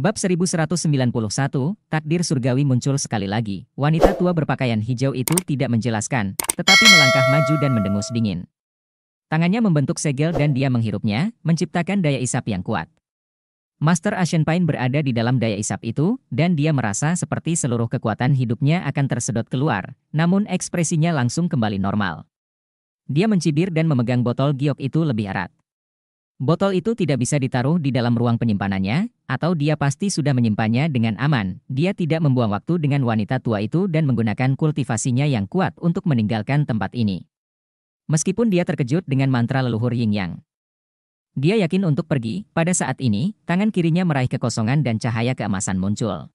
Bab 1191, takdir surgawi muncul sekali lagi. Wanita tua berpakaian hijau itu tidak menjelaskan, tetapi melangkah maju dan mendengus dingin. Tangannya membentuk segel dan dia menghirupnya, menciptakan daya isap yang kuat. Master Ashen Pine berada di dalam daya isap itu, dan dia merasa seperti seluruh kekuatan hidupnya akan tersedot keluar, namun ekspresinya langsung kembali normal. Dia mencibir dan memegang botol giok itu lebih erat. Botol itu tidak bisa ditaruh di dalam ruang penyimpanannya, atau dia pasti sudah menyimpannya dengan aman. Dia tidak membuang waktu dengan wanita tua itu dan menggunakan kultivasinya yang kuat untuk meninggalkan tempat ini. Meskipun dia terkejut dengan mantra leluhur ying yang. Dia yakin untuk pergi, pada saat ini, tangan kirinya meraih kekosongan dan cahaya keemasan muncul.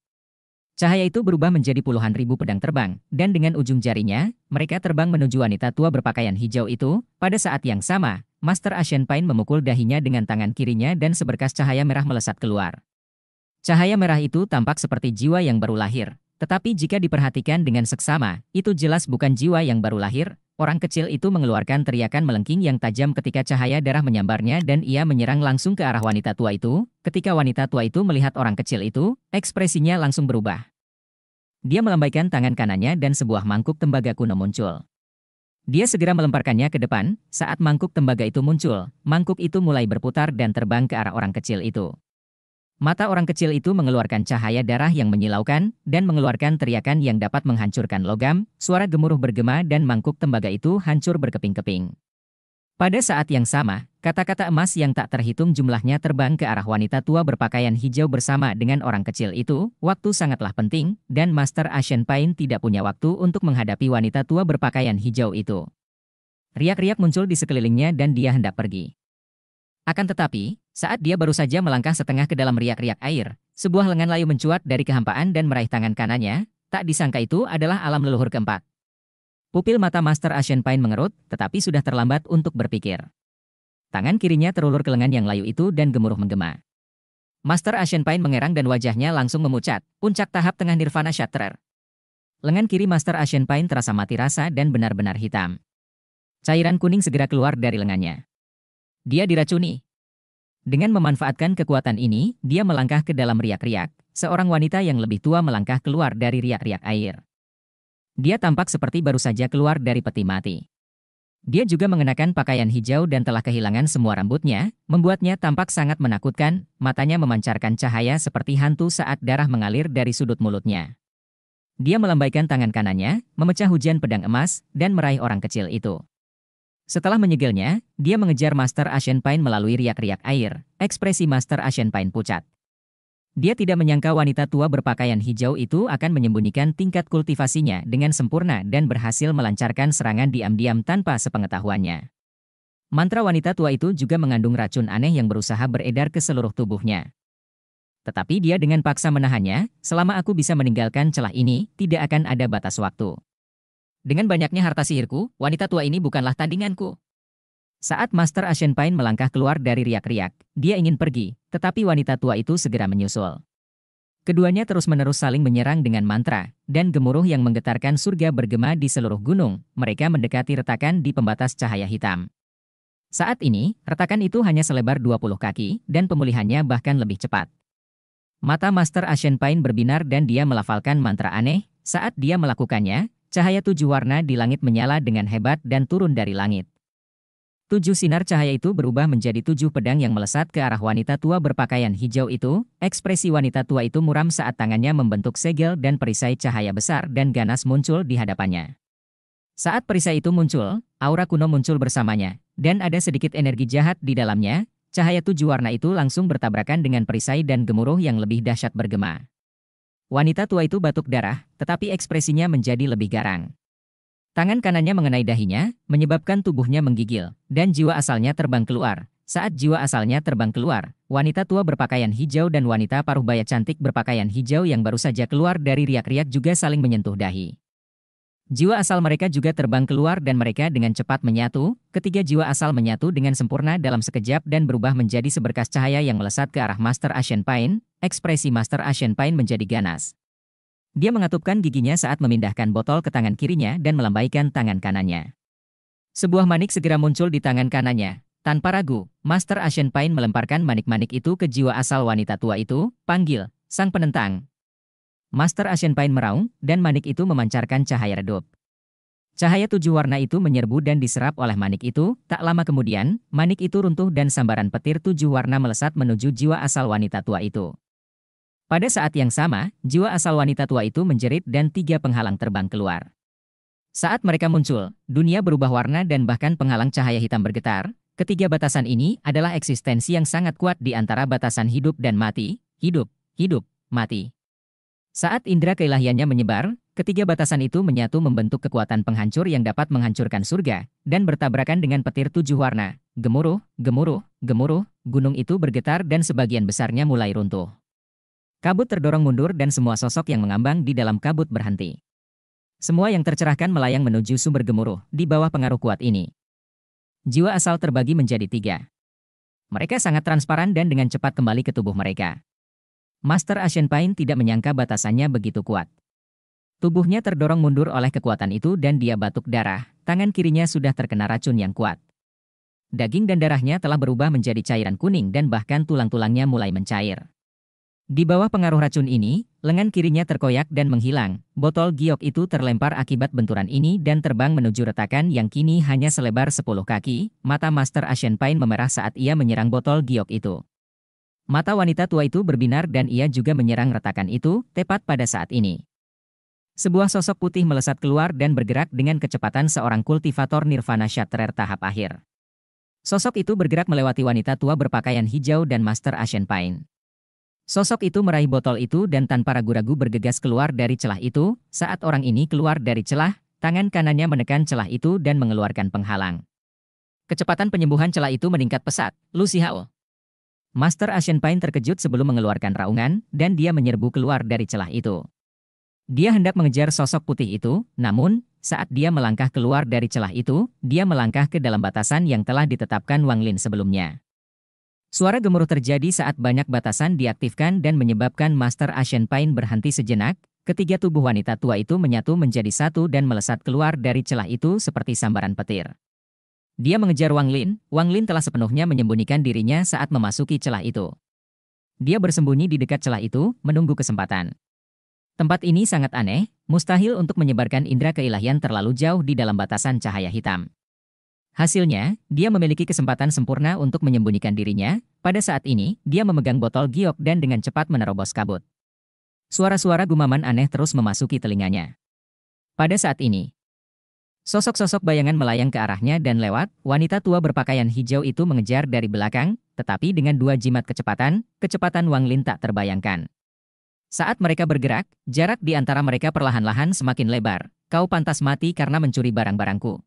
Cahaya itu berubah menjadi puluhan ribu pedang terbang, dan dengan ujung jarinya, mereka terbang menuju wanita tua berpakaian hijau itu. Pada saat yang sama, Master Ashen Pain memukul dahinya dengan tangan kirinya dan seberkas cahaya merah melesat keluar. Cahaya merah itu tampak seperti jiwa yang baru lahir, tetapi jika diperhatikan dengan seksama, itu jelas bukan jiwa yang baru lahir, orang kecil itu mengeluarkan teriakan melengking yang tajam ketika cahaya darah menyambarnya dan ia menyerang langsung ke arah wanita tua itu. Ketika wanita tua itu melihat orang kecil itu, ekspresinya langsung berubah. Dia melambaikan tangan kanannya dan sebuah mangkuk tembaga kuno muncul. Dia segera melemparkannya ke depan, saat mangkuk tembaga itu muncul, mangkuk itu mulai berputar dan terbang ke arah orang kecil itu. Mata orang kecil itu mengeluarkan cahaya darah yang menyilaukan, dan mengeluarkan teriakan yang dapat menghancurkan logam, suara gemuruh bergema dan mangkuk tembaga itu hancur berkeping-keping. Pada saat yang sama, kata-kata emas yang tak terhitung jumlahnya terbang ke arah wanita tua berpakaian hijau bersama dengan orang kecil itu, waktu sangatlah penting, dan Master Ashen Pain tidak punya waktu untuk menghadapi wanita tua berpakaian hijau itu. Riak-riak muncul di sekelilingnya dan dia hendak pergi. Akan tetapi, saat dia baru saja melangkah setengah ke dalam riak-riak air, sebuah lengan layu mencuat dari kehampaan dan meraih tangan kanannya, tak disangka itu adalah alam leluhur keempat. Pupil mata Master Asian Pine mengerut, tetapi sudah terlambat untuk berpikir. Tangan kirinya terulur ke lengan yang layu itu dan gemuruh menggema. Master Asian Pine mengerang dan wajahnya langsung memucat, puncak tahap tengah nirvana shatterer. Lengan kiri Master Asian Pine terasa mati rasa dan benar-benar hitam. Cairan kuning segera keluar dari lengannya. Dia diracuni. Dengan memanfaatkan kekuatan ini, dia melangkah ke dalam riak-riak. Seorang wanita yang lebih tua melangkah keluar dari riak-riak air. Dia tampak seperti baru saja keluar dari peti mati. Dia juga mengenakan pakaian hijau dan telah kehilangan semua rambutnya, membuatnya tampak sangat menakutkan, matanya memancarkan cahaya seperti hantu saat darah mengalir dari sudut mulutnya. Dia melambaikan tangan kanannya, memecah hujan pedang emas, dan meraih orang kecil itu. Setelah menyegelnya, dia mengejar Master Ashen Pine melalui riak-riak air, ekspresi Master Ashen Pine pucat. Dia tidak menyangka wanita tua berpakaian hijau itu akan menyembunyikan tingkat kultivasinya dengan sempurna dan berhasil melancarkan serangan diam-diam tanpa sepengetahuannya. Mantra wanita tua itu juga mengandung racun aneh yang berusaha beredar ke seluruh tubuhnya. Tetapi dia dengan paksa menahannya, selama aku bisa meninggalkan celah ini, tidak akan ada batas waktu. Dengan banyaknya harta sihirku, wanita tua ini bukanlah tandinganku. Saat Master Ashen Pine melangkah keluar dari riak-riak, dia ingin pergi, tetapi wanita tua itu segera menyusul. Keduanya terus-menerus saling menyerang dengan mantra, dan gemuruh yang menggetarkan surga bergema di seluruh gunung, mereka mendekati retakan di pembatas cahaya hitam. Saat ini, retakan itu hanya selebar 20 kaki, dan pemulihannya bahkan lebih cepat. Mata Master Ashen Pine berbinar dan dia melafalkan mantra aneh, saat dia melakukannya, Cahaya tujuh warna di langit menyala dengan hebat dan turun dari langit. Tujuh sinar cahaya itu berubah menjadi tujuh pedang yang melesat ke arah wanita tua berpakaian hijau itu. Ekspresi wanita tua itu muram saat tangannya membentuk segel dan perisai cahaya besar dan ganas muncul di hadapannya. Saat perisai itu muncul, aura kuno muncul bersamanya, dan ada sedikit energi jahat di dalamnya. Cahaya tujuh warna itu langsung bertabrakan dengan perisai dan gemuruh yang lebih dahsyat bergema. Wanita tua itu batuk darah, tetapi ekspresinya menjadi lebih garang. Tangan kanannya mengenai dahinya, menyebabkan tubuhnya menggigil, dan jiwa asalnya terbang keluar. Saat jiwa asalnya terbang keluar, wanita tua berpakaian hijau dan wanita paruh baya cantik berpakaian hijau yang baru saja keluar dari riak-riak juga saling menyentuh dahi. Jiwa asal mereka juga terbang keluar dan mereka dengan cepat menyatu, ketiga jiwa asal menyatu dengan sempurna dalam sekejap dan berubah menjadi seberkas cahaya yang melesat ke arah Master Ashen Pine, ekspresi Master Ashen Pine menjadi ganas. Dia mengatupkan giginya saat memindahkan botol ke tangan kirinya dan melambaikan tangan kanannya. Sebuah manik segera muncul di tangan kanannya. Tanpa ragu, Master Ashen Pine melemparkan manik-manik itu ke jiwa asal wanita tua itu, panggil, sang penentang, Master Asian Pine meraung, dan manik itu memancarkan cahaya redup. Cahaya tujuh warna itu menyerbu dan diserap oleh manik itu, tak lama kemudian, manik itu runtuh dan sambaran petir tujuh warna melesat menuju jiwa asal wanita tua itu. Pada saat yang sama, jiwa asal wanita tua itu menjerit dan tiga penghalang terbang keluar. Saat mereka muncul, dunia berubah warna dan bahkan penghalang cahaya hitam bergetar. Ketiga batasan ini adalah eksistensi yang sangat kuat di antara batasan hidup dan mati, hidup, hidup, mati. Saat indera keilahiannya menyebar, ketiga batasan itu menyatu membentuk kekuatan penghancur yang dapat menghancurkan surga, dan bertabrakan dengan petir tujuh warna. Gemuruh, gemuruh, gemuruh, gunung itu bergetar dan sebagian besarnya mulai runtuh. Kabut terdorong mundur dan semua sosok yang mengambang di dalam kabut berhenti. Semua yang tercerahkan melayang menuju sumber gemuruh di bawah pengaruh kuat ini. Jiwa asal terbagi menjadi tiga. Mereka sangat transparan dan dengan cepat kembali ke tubuh mereka. Master Asian Pain tidak menyangka batasannya begitu kuat. Tubuhnya terdorong mundur oleh kekuatan itu dan dia batuk darah, tangan kirinya sudah terkena racun yang kuat. Daging dan darahnya telah berubah menjadi cairan kuning dan bahkan tulang-tulangnya mulai mencair. Di bawah pengaruh racun ini, lengan kirinya terkoyak dan menghilang. Botol giok itu terlempar akibat benturan ini dan terbang menuju retakan yang kini hanya selebar 10 kaki. Mata Master Ashen Pine memerah saat ia menyerang botol giok itu. Mata wanita tua itu berbinar dan ia juga menyerang retakan itu, tepat pada saat ini. Sebuah sosok putih melesat keluar dan bergerak dengan kecepatan seorang kultivator Nirvana Shatterer tahap akhir. Sosok itu bergerak melewati wanita tua berpakaian hijau dan Master Ashen Pine. Sosok itu meraih botol itu dan tanpa ragu-ragu bergegas keluar dari celah itu, saat orang ini keluar dari celah, tangan kanannya menekan celah itu dan mengeluarkan penghalang. Kecepatan penyembuhan celah itu meningkat pesat, Lucy Hao. Master Asian Pain terkejut sebelum mengeluarkan raungan, dan dia menyerbu keluar dari celah itu. Dia hendak mengejar sosok putih itu, namun, saat dia melangkah keluar dari celah itu, dia melangkah ke dalam batasan yang telah ditetapkan Wang Lin sebelumnya. Suara gemuruh terjadi saat banyak batasan diaktifkan dan menyebabkan Master Asian Pain berhenti sejenak, ketiga tubuh wanita tua itu menyatu menjadi satu dan melesat keluar dari celah itu seperti sambaran petir. Dia mengejar Wang Lin, Wang Lin telah sepenuhnya menyembunyikan dirinya saat memasuki celah itu. Dia bersembunyi di dekat celah itu, menunggu kesempatan. Tempat ini sangat aneh, mustahil untuk menyebarkan indera keilahian terlalu jauh di dalam batasan cahaya hitam. Hasilnya, dia memiliki kesempatan sempurna untuk menyembunyikan dirinya, pada saat ini, dia memegang botol giok dan dengan cepat menerobos kabut. Suara-suara gumaman aneh terus memasuki telinganya. Pada saat ini, Sosok-sosok bayangan melayang ke arahnya dan lewat, wanita tua berpakaian hijau itu mengejar dari belakang, tetapi dengan dua jimat kecepatan, kecepatan Wang Lin tak terbayangkan. Saat mereka bergerak, jarak di antara mereka perlahan-lahan semakin lebar. Kau pantas mati karena mencuri barang-barangku.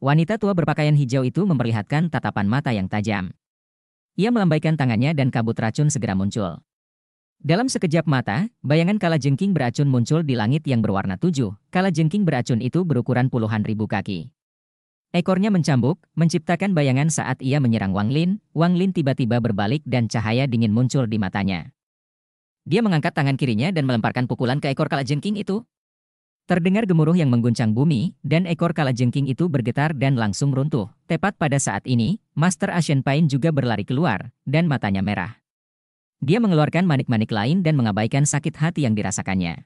Wanita tua berpakaian hijau itu memperlihatkan tatapan mata yang tajam. Ia melambaikan tangannya dan kabut racun segera muncul. Dalam sekejap mata, bayangan jengking beracun muncul di langit yang berwarna tujuh. Kala jengking beracun itu berukuran puluhan ribu kaki. Ekornya mencambuk, menciptakan bayangan saat ia menyerang Wang Lin. Wang Lin tiba-tiba berbalik dan cahaya dingin muncul di matanya. Dia mengangkat tangan kirinya dan melemparkan pukulan ke ekor kala jengking itu. Terdengar gemuruh yang mengguncang bumi, dan ekor kala jengking itu bergetar dan langsung runtuh. Tepat pada saat ini, Master Ashen Pain juga berlari keluar, dan matanya merah. Dia mengeluarkan manik-manik lain dan mengabaikan sakit hati yang dirasakannya.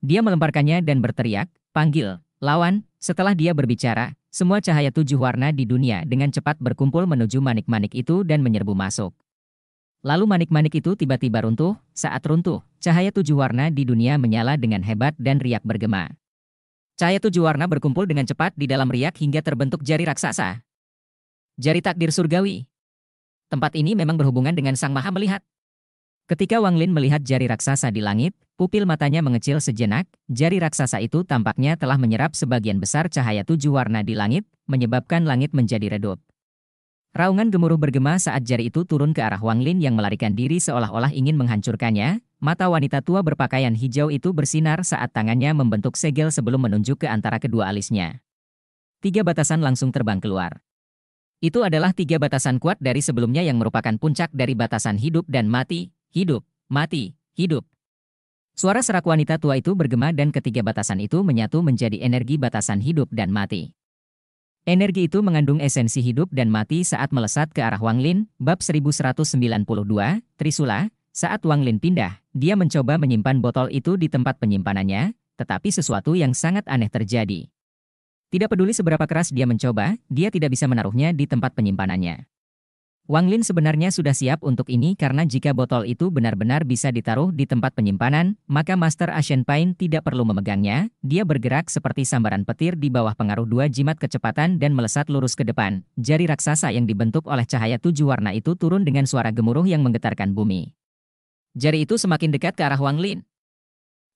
Dia melemparkannya dan berteriak, panggil, lawan, setelah dia berbicara, semua cahaya tujuh warna di dunia dengan cepat berkumpul menuju manik-manik itu dan menyerbu masuk. Lalu manik-manik itu tiba-tiba runtuh, saat runtuh, cahaya tujuh warna di dunia menyala dengan hebat dan riak bergema. Cahaya tujuh warna berkumpul dengan cepat di dalam riak hingga terbentuk jari raksasa. Jari takdir surgawi. Tempat ini memang berhubungan dengan Sang Maha Melihat. Ketika Wang Lin melihat jari raksasa di langit, pupil matanya mengecil sejenak, jari raksasa itu tampaknya telah menyerap sebagian besar cahaya tujuh warna di langit, menyebabkan langit menjadi redup. Raungan gemuruh bergema saat jari itu turun ke arah Wang Lin yang melarikan diri seolah-olah ingin menghancurkannya, mata wanita tua berpakaian hijau itu bersinar saat tangannya membentuk segel sebelum menunjuk ke antara kedua alisnya. Tiga batasan langsung terbang keluar. Itu adalah tiga batasan kuat dari sebelumnya yang merupakan puncak dari batasan hidup dan mati, hidup, mati, hidup. Suara serak wanita tua itu bergema dan ketiga batasan itu menyatu menjadi energi batasan hidup dan mati. Energi itu mengandung esensi hidup dan mati saat melesat ke arah Wang Lin, bab 1192, Trisula, saat Wang Lin pindah, dia mencoba menyimpan botol itu di tempat penyimpanannya, tetapi sesuatu yang sangat aneh terjadi. Tidak peduli seberapa keras dia mencoba, dia tidak bisa menaruhnya di tempat penyimpanannya. Wang Lin sebenarnya sudah siap untuk ini karena jika botol itu benar-benar bisa ditaruh di tempat penyimpanan, maka Master Ashen Pine tidak perlu memegangnya, dia bergerak seperti sambaran petir di bawah pengaruh dua jimat kecepatan dan melesat lurus ke depan. Jari raksasa yang dibentuk oleh cahaya tujuh warna itu turun dengan suara gemuruh yang menggetarkan bumi. Jari itu semakin dekat ke arah Wang Lin.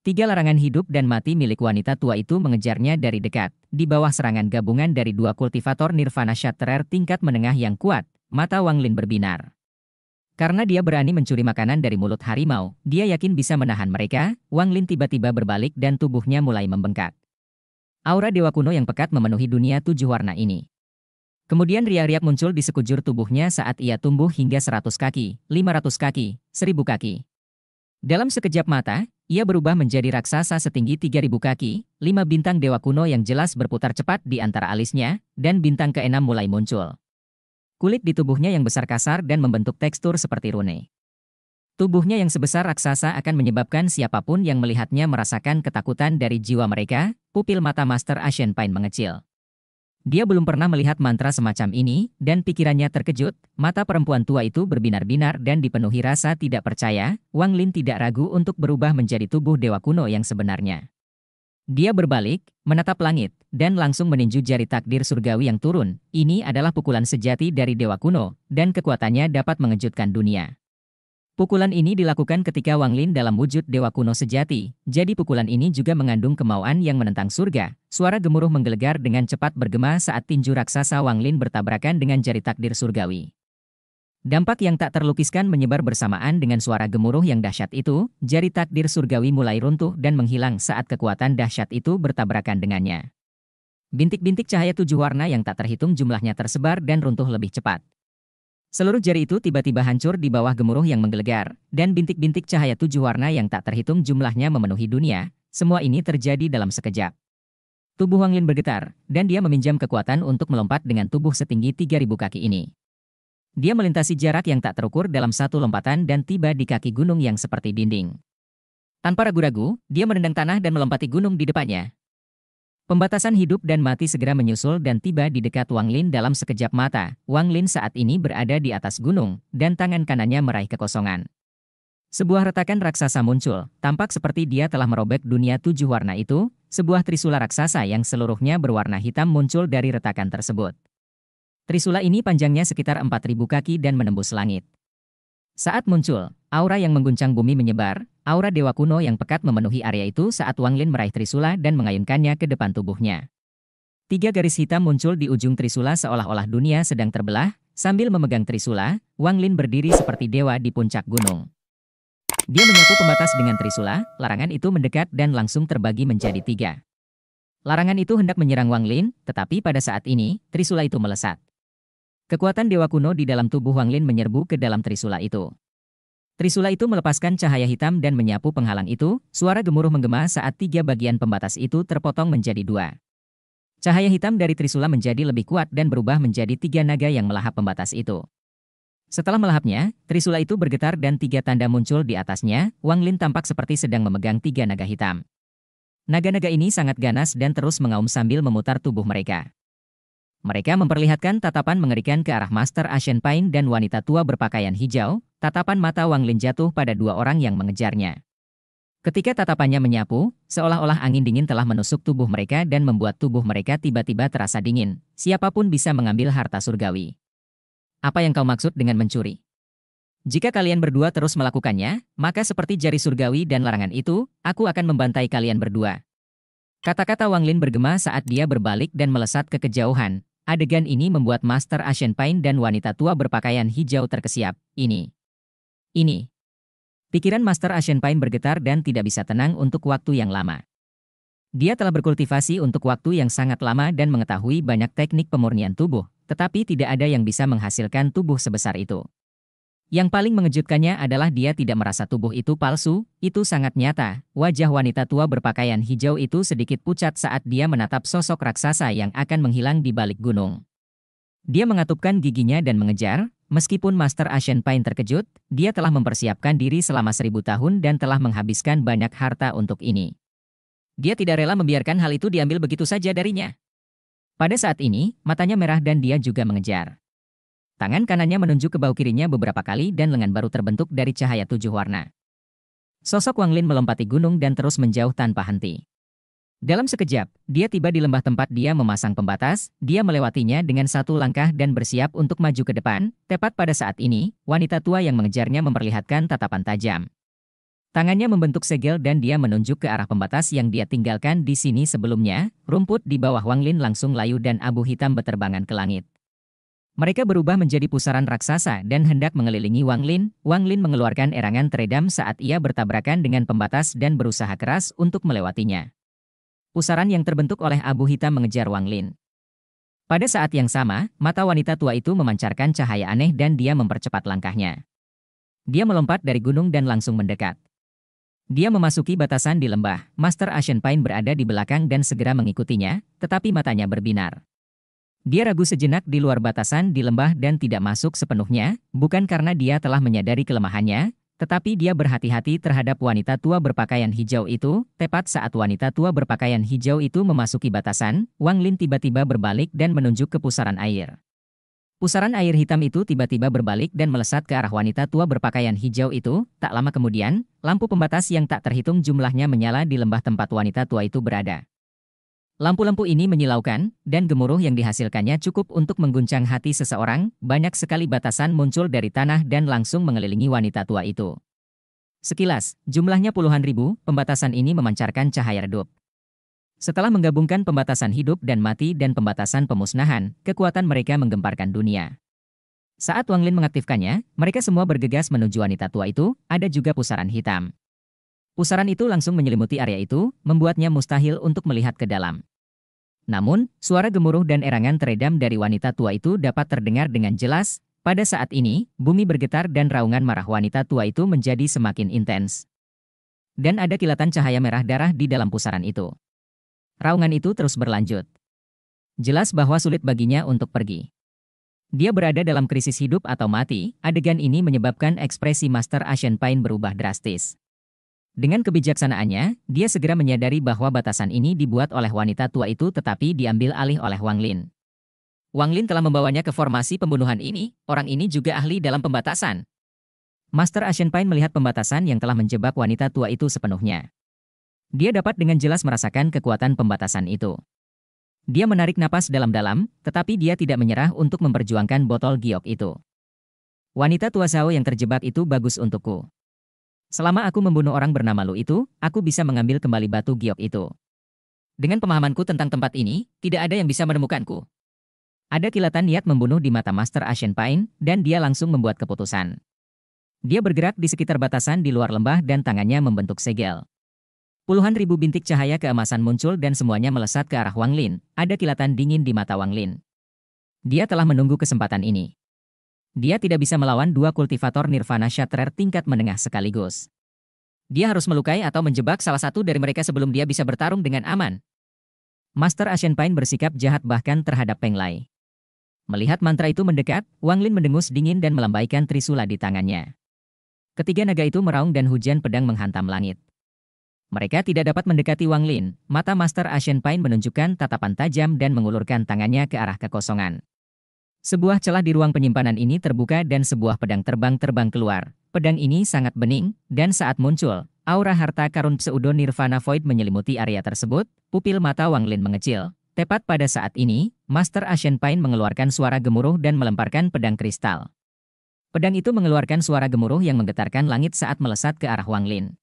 Tiga larangan hidup dan mati milik wanita tua itu mengejarnya dari dekat, di bawah serangan gabungan dari dua kultivator Nirvana Shatterer tingkat menengah yang kuat, Mata Wang Lin berbinar. Karena dia berani mencuri makanan dari mulut harimau, dia yakin bisa menahan mereka, Wang Lin tiba-tiba berbalik dan tubuhnya mulai membengkak. Aura dewa kuno yang pekat memenuhi dunia tujuh warna ini. Kemudian riak-riak muncul di sekujur tubuhnya saat ia tumbuh hingga seratus kaki, lima ratus kaki, seribu kaki. Dalam sekejap mata, ia berubah menjadi raksasa setinggi tiga ribu kaki, lima bintang dewa kuno yang jelas berputar cepat di antara alisnya, dan bintang keenam mulai muncul kulit di tubuhnya yang besar kasar dan membentuk tekstur seperti rune. Tubuhnya yang sebesar raksasa akan menyebabkan siapapun yang melihatnya merasakan ketakutan dari jiwa mereka, pupil mata Master Ashen Pine mengecil. Dia belum pernah melihat mantra semacam ini, dan pikirannya terkejut, mata perempuan tua itu berbinar-binar dan dipenuhi rasa tidak percaya, Wang Lin tidak ragu untuk berubah menjadi tubuh dewa kuno yang sebenarnya. Dia berbalik, menatap langit, dan langsung meninju jari takdir surgawi yang turun. Ini adalah pukulan sejati dari dewa kuno, dan kekuatannya dapat mengejutkan dunia. Pukulan ini dilakukan ketika Wang Lin dalam wujud dewa kuno sejati, jadi pukulan ini juga mengandung kemauan yang menentang surga. Suara gemuruh menggelegar dengan cepat bergema saat tinju raksasa Wang Lin bertabrakan dengan jari takdir surgawi. Dampak yang tak terlukiskan menyebar bersamaan dengan suara gemuruh yang dahsyat itu, jari takdir surgawi mulai runtuh dan menghilang saat kekuatan dahsyat itu bertabrakan dengannya. Bintik-bintik cahaya tujuh warna yang tak terhitung jumlahnya tersebar dan runtuh lebih cepat. Seluruh jari itu tiba-tiba hancur di bawah gemuruh yang menggelegar, dan bintik-bintik cahaya tujuh warna yang tak terhitung jumlahnya memenuhi dunia, semua ini terjadi dalam sekejap. Tubuh Wang Lin bergetar, dan dia meminjam kekuatan untuk melompat dengan tubuh setinggi 3000 kaki ini. Dia melintasi jarak yang tak terukur dalam satu lompatan dan tiba di kaki gunung yang seperti dinding. Tanpa ragu-ragu, dia menendang tanah dan melompati gunung di depannya. Pembatasan hidup dan mati segera menyusul dan tiba di dekat Wang Lin dalam sekejap mata. Wang Lin saat ini berada di atas gunung, dan tangan kanannya meraih kekosongan. Sebuah retakan raksasa muncul, tampak seperti dia telah merobek dunia tujuh warna itu, sebuah trisula raksasa yang seluruhnya berwarna hitam muncul dari retakan tersebut. Trisula ini panjangnya sekitar 4.000 kaki dan menembus langit. Saat muncul, aura yang mengguncang bumi menyebar, aura dewa kuno yang pekat memenuhi area itu saat Wang Lin meraih Trisula dan mengayunkannya ke depan tubuhnya. Tiga garis hitam muncul di ujung Trisula seolah-olah dunia sedang terbelah, sambil memegang Trisula, Wang Lin berdiri seperti dewa di puncak gunung. Dia menyapu pembatas dengan Trisula, larangan itu mendekat dan langsung terbagi menjadi tiga. Larangan itu hendak menyerang Wang Lin, tetapi pada saat ini, Trisula itu melesat. Kekuatan dewa kuno di dalam tubuh Wang Lin menyerbu ke dalam Trisula itu. Trisula itu melepaskan cahaya hitam dan menyapu penghalang itu, suara gemuruh menggema saat tiga bagian pembatas itu terpotong menjadi dua. Cahaya hitam dari Trisula menjadi lebih kuat dan berubah menjadi tiga naga yang melahap pembatas itu. Setelah melahapnya, Trisula itu bergetar dan tiga tanda muncul di atasnya, Wang Lin tampak seperti sedang memegang tiga naga hitam. Naga-naga ini sangat ganas dan terus mengaum sambil memutar tubuh mereka. Mereka memperlihatkan tatapan mengerikan ke arah Master Ashen Pine dan wanita tua berpakaian hijau, tatapan mata Wang Lin jatuh pada dua orang yang mengejarnya. Ketika tatapannya menyapu, seolah-olah angin dingin telah menusuk tubuh mereka dan membuat tubuh mereka tiba-tiba terasa dingin. Siapapun bisa mengambil harta surgawi. Apa yang kau maksud dengan mencuri? Jika kalian berdua terus melakukannya, maka seperti jari surgawi dan larangan itu, aku akan membantai kalian berdua. Kata-kata Wang Lin bergema saat dia berbalik dan melesat ke kejauhan. Adegan ini membuat Master Asian Pain dan wanita tua berpakaian hijau terkesiap. Ini. Ini. Pikiran Master Asian Pain bergetar dan tidak bisa tenang untuk waktu yang lama. Dia telah berkultivasi untuk waktu yang sangat lama dan mengetahui banyak teknik pemurnian tubuh, tetapi tidak ada yang bisa menghasilkan tubuh sebesar itu. Yang paling mengejutkannya adalah dia tidak merasa tubuh itu palsu, itu sangat nyata. Wajah wanita tua berpakaian hijau itu sedikit pucat saat dia menatap sosok raksasa yang akan menghilang di balik gunung. Dia mengatupkan giginya dan mengejar, meskipun Master Ashen Pine terkejut, dia telah mempersiapkan diri selama seribu tahun dan telah menghabiskan banyak harta untuk ini. Dia tidak rela membiarkan hal itu diambil begitu saja darinya. Pada saat ini, matanya merah dan dia juga mengejar. Tangan kanannya menunjuk ke bau kirinya beberapa kali dan lengan baru terbentuk dari cahaya tujuh warna. Sosok Wang Lin melompati gunung dan terus menjauh tanpa henti. Dalam sekejap, dia tiba di lembah tempat dia memasang pembatas, dia melewatinya dengan satu langkah dan bersiap untuk maju ke depan, tepat pada saat ini, wanita tua yang mengejarnya memperlihatkan tatapan tajam. Tangannya membentuk segel dan dia menunjuk ke arah pembatas yang dia tinggalkan di sini sebelumnya, rumput di bawah Wang Lin langsung layu dan abu hitam beterbangan ke langit. Mereka berubah menjadi pusaran raksasa dan hendak mengelilingi Wang Lin. Wang Lin mengeluarkan erangan teredam saat ia bertabrakan dengan pembatas dan berusaha keras untuk melewatinya. Pusaran yang terbentuk oleh abu hitam mengejar Wang Lin. Pada saat yang sama, mata wanita tua itu memancarkan cahaya aneh dan dia mempercepat langkahnya. Dia melompat dari gunung dan langsung mendekat. Dia memasuki batasan di lembah. Master Ashen Pine berada di belakang dan segera mengikutinya, tetapi matanya berbinar. Dia ragu sejenak di luar batasan di lembah dan tidak masuk sepenuhnya, bukan karena dia telah menyadari kelemahannya, tetapi dia berhati-hati terhadap wanita tua berpakaian hijau itu. Tepat saat wanita tua berpakaian hijau itu memasuki batasan, Wang Lin tiba-tiba berbalik dan menunjuk ke pusaran air. Pusaran air hitam itu tiba-tiba berbalik dan melesat ke arah wanita tua berpakaian hijau itu. Tak lama kemudian, lampu pembatas yang tak terhitung jumlahnya menyala di lembah tempat wanita tua itu berada. Lampu-lampu ini menyilaukan, dan gemuruh yang dihasilkannya cukup untuk mengguncang hati seseorang, banyak sekali batasan muncul dari tanah dan langsung mengelilingi wanita tua itu. Sekilas, jumlahnya puluhan ribu, pembatasan ini memancarkan cahaya redup. Setelah menggabungkan pembatasan hidup dan mati dan pembatasan pemusnahan, kekuatan mereka menggemparkan dunia. Saat Wang Lin mengaktifkannya, mereka semua bergegas menuju wanita tua itu, ada juga pusaran hitam. Pusaran itu langsung menyelimuti area itu, membuatnya mustahil untuk melihat ke dalam. Namun, suara gemuruh dan erangan teredam dari wanita tua itu dapat terdengar dengan jelas. Pada saat ini, bumi bergetar dan raungan marah wanita tua itu menjadi semakin intens. Dan ada kilatan cahaya merah darah di dalam pusaran itu. Raungan itu terus berlanjut. Jelas bahwa sulit baginya untuk pergi. Dia berada dalam krisis hidup atau mati, adegan ini menyebabkan ekspresi Master Asian Pain berubah drastis. Dengan kebijaksanaannya, dia segera menyadari bahwa batasan ini dibuat oleh wanita tua itu tetapi diambil alih oleh Wang Lin. Wang Lin telah membawanya ke formasi pembunuhan ini, orang ini juga ahli dalam pembatasan. Master Ashen Pine melihat pembatasan yang telah menjebak wanita tua itu sepenuhnya. Dia dapat dengan jelas merasakan kekuatan pembatasan itu. Dia menarik napas dalam-dalam, tetapi dia tidak menyerah untuk memperjuangkan botol giok itu. Wanita tua Zhao yang terjebak itu bagus untukku. Selama aku membunuh orang bernama Lu itu, aku bisa mengambil kembali batu giok itu. Dengan pemahamanku tentang tempat ini, tidak ada yang bisa menemukanku. Ada kilatan niat membunuh di mata Master Ashen Pine, dan dia langsung membuat keputusan. Dia bergerak di sekitar batasan di luar lembah dan tangannya membentuk segel. Puluhan ribu bintik cahaya keemasan muncul dan semuanya melesat ke arah Wang Lin. Ada kilatan dingin di mata Wang Lin. Dia telah menunggu kesempatan ini. Dia tidak bisa melawan dua kultivator Nirvana Shatterer tingkat menengah sekaligus. Dia harus melukai atau menjebak salah satu dari mereka sebelum dia bisa bertarung dengan aman. Master Ashen Pine bersikap jahat bahkan terhadap Peng Lai. Melihat mantra itu mendekat, Wang Lin mendengus dingin dan melambaikan trisula di tangannya. Ketiga naga itu meraung dan hujan pedang menghantam langit. Mereka tidak dapat mendekati Wang Lin, mata Master Ashen Pine menunjukkan tatapan tajam dan mengulurkan tangannya ke arah kekosongan. Sebuah celah di ruang penyimpanan ini terbuka dan sebuah pedang terbang-terbang keluar. Pedang ini sangat bening, dan saat muncul, aura harta karun pseudo nirvana void menyelimuti area tersebut, pupil mata Wang Lin mengecil. Tepat pada saat ini, Master Ashen Pine mengeluarkan suara gemuruh dan melemparkan pedang kristal. Pedang itu mengeluarkan suara gemuruh yang menggetarkan langit saat melesat ke arah Wang Lin.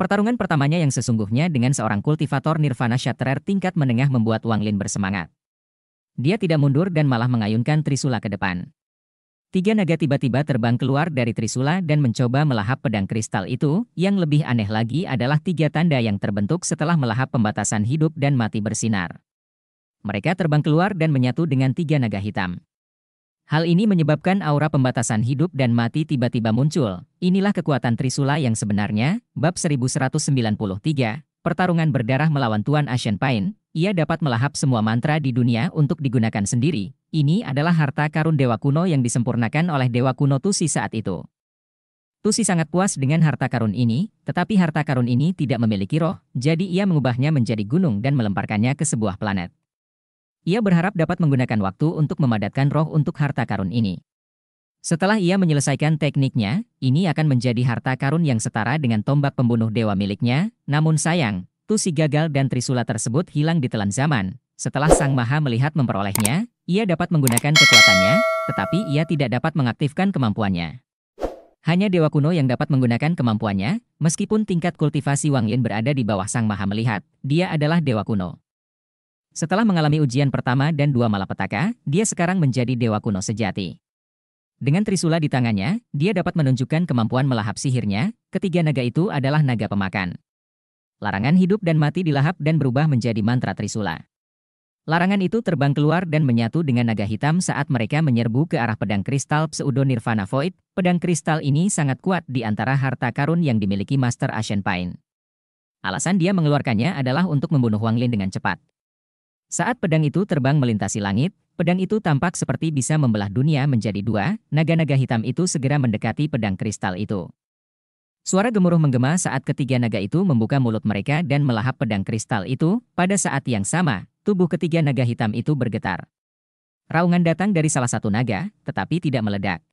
Pertarungan pertamanya yang sesungguhnya dengan seorang kultivator Nirvana Shatterer tingkat menengah membuat Wang Lin bersemangat. Dia tidak mundur dan malah mengayunkan Trisula ke depan. Tiga naga tiba-tiba terbang keluar dari Trisula dan mencoba melahap pedang kristal itu, yang lebih aneh lagi adalah tiga tanda yang terbentuk setelah melahap pembatasan hidup dan mati bersinar. Mereka terbang keluar dan menyatu dengan tiga naga hitam. Hal ini menyebabkan aura pembatasan hidup dan mati tiba-tiba muncul. Inilah kekuatan Trisula yang sebenarnya, bab 1193, pertarungan berdarah melawan Tuan Ashen Pine, ia dapat melahap semua mantra di dunia untuk digunakan sendiri. Ini adalah harta karun Dewa Kuno yang disempurnakan oleh Dewa Kuno Tusi saat itu. Tusi sangat puas dengan harta karun ini, tetapi harta karun ini tidak memiliki roh, jadi ia mengubahnya menjadi gunung dan melemparkannya ke sebuah planet. Ia berharap dapat menggunakan waktu untuk memadatkan roh untuk harta karun ini. Setelah ia menyelesaikan tekniknya, ini akan menjadi harta karun yang setara dengan tombak pembunuh dewa miliknya, namun sayang, si gagal dan Trisula tersebut hilang di telan zaman. Setelah Sang Maha melihat memperolehnya, ia dapat menggunakan kekuatannya, tetapi ia tidak dapat mengaktifkan kemampuannya. Hanya Dewa Kuno yang dapat menggunakan kemampuannya, meskipun tingkat kultivasi Wang Yin berada di bawah Sang Maha Melihat, dia adalah Dewa Kuno. Setelah mengalami ujian pertama dan dua malapetaka, dia sekarang menjadi Dewa Kuno sejati. Dengan Trisula di tangannya, dia dapat menunjukkan kemampuan melahap sihirnya, ketiga naga itu adalah naga pemakan. Larangan hidup dan mati dilahap dan berubah menjadi mantra Trisula. Larangan itu terbang keluar dan menyatu dengan naga hitam saat mereka menyerbu ke arah pedang kristal pseudo Nirvana Void. Pedang kristal ini sangat kuat di antara harta karun yang dimiliki Master Ashen Pine. Alasan dia mengeluarkannya adalah untuk membunuh Wang Lin dengan cepat. Saat pedang itu terbang melintasi langit, pedang itu tampak seperti bisa membelah dunia menjadi dua, naga-naga hitam itu segera mendekati pedang kristal itu. Suara gemuruh menggema saat ketiga naga itu membuka mulut mereka dan melahap pedang kristal itu, pada saat yang sama, tubuh ketiga naga hitam itu bergetar. Raungan datang dari salah satu naga, tetapi tidak meledak.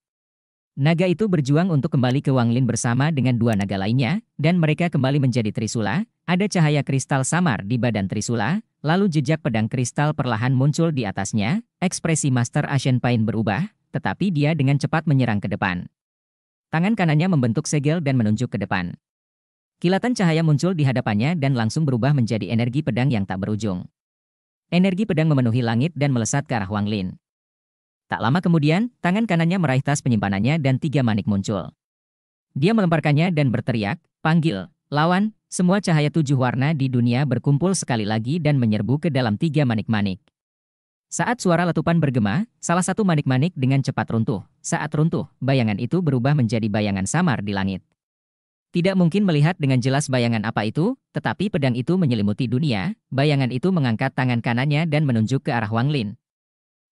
Naga itu berjuang untuk kembali ke Wang Lin bersama dengan dua naga lainnya, dan mereka kembali menjadi Trisula. Ada cahaya kristal samar di badan Trisula, lalu jejak pedang kristal perlahan muncul di atasnya. Ekspresi Master Ashen Pain berubah, tetapi dia dengan cepat menyerang ke depan. Tangan kanannya membentuk segel dan menunjuk ke depan. Kilatan cahaya muncul di hadapannya dan langsung berubah menjadi energi pedang yang tak berujung. Energi pedang memenuhi langit dan melesat ke arah Wang Lin. Tak lama kemudian, tangan kanannya meraih tas penyimpanannya dan tiga manik muncul. Dia melemparkannya dan berteriak, panggil, lawan, semua cahaya tujuh warna di dunia berkumpul sekali lagi dan menyerbu ke dalam tiga manik-manik. Saat suara letupan bergema, salah satu manik-manik dengan cepat runtuh. Saat runtuh, bayangan itu berubah menjadi bayangan samar di langit. Tidak mungkin melihat dengan jelas bayangan apa itu, tetapi pedang itu menyelimuti dunia, bayangan itu mengangkat tangan kanannya dan menunjuk ke arah Wang Lin.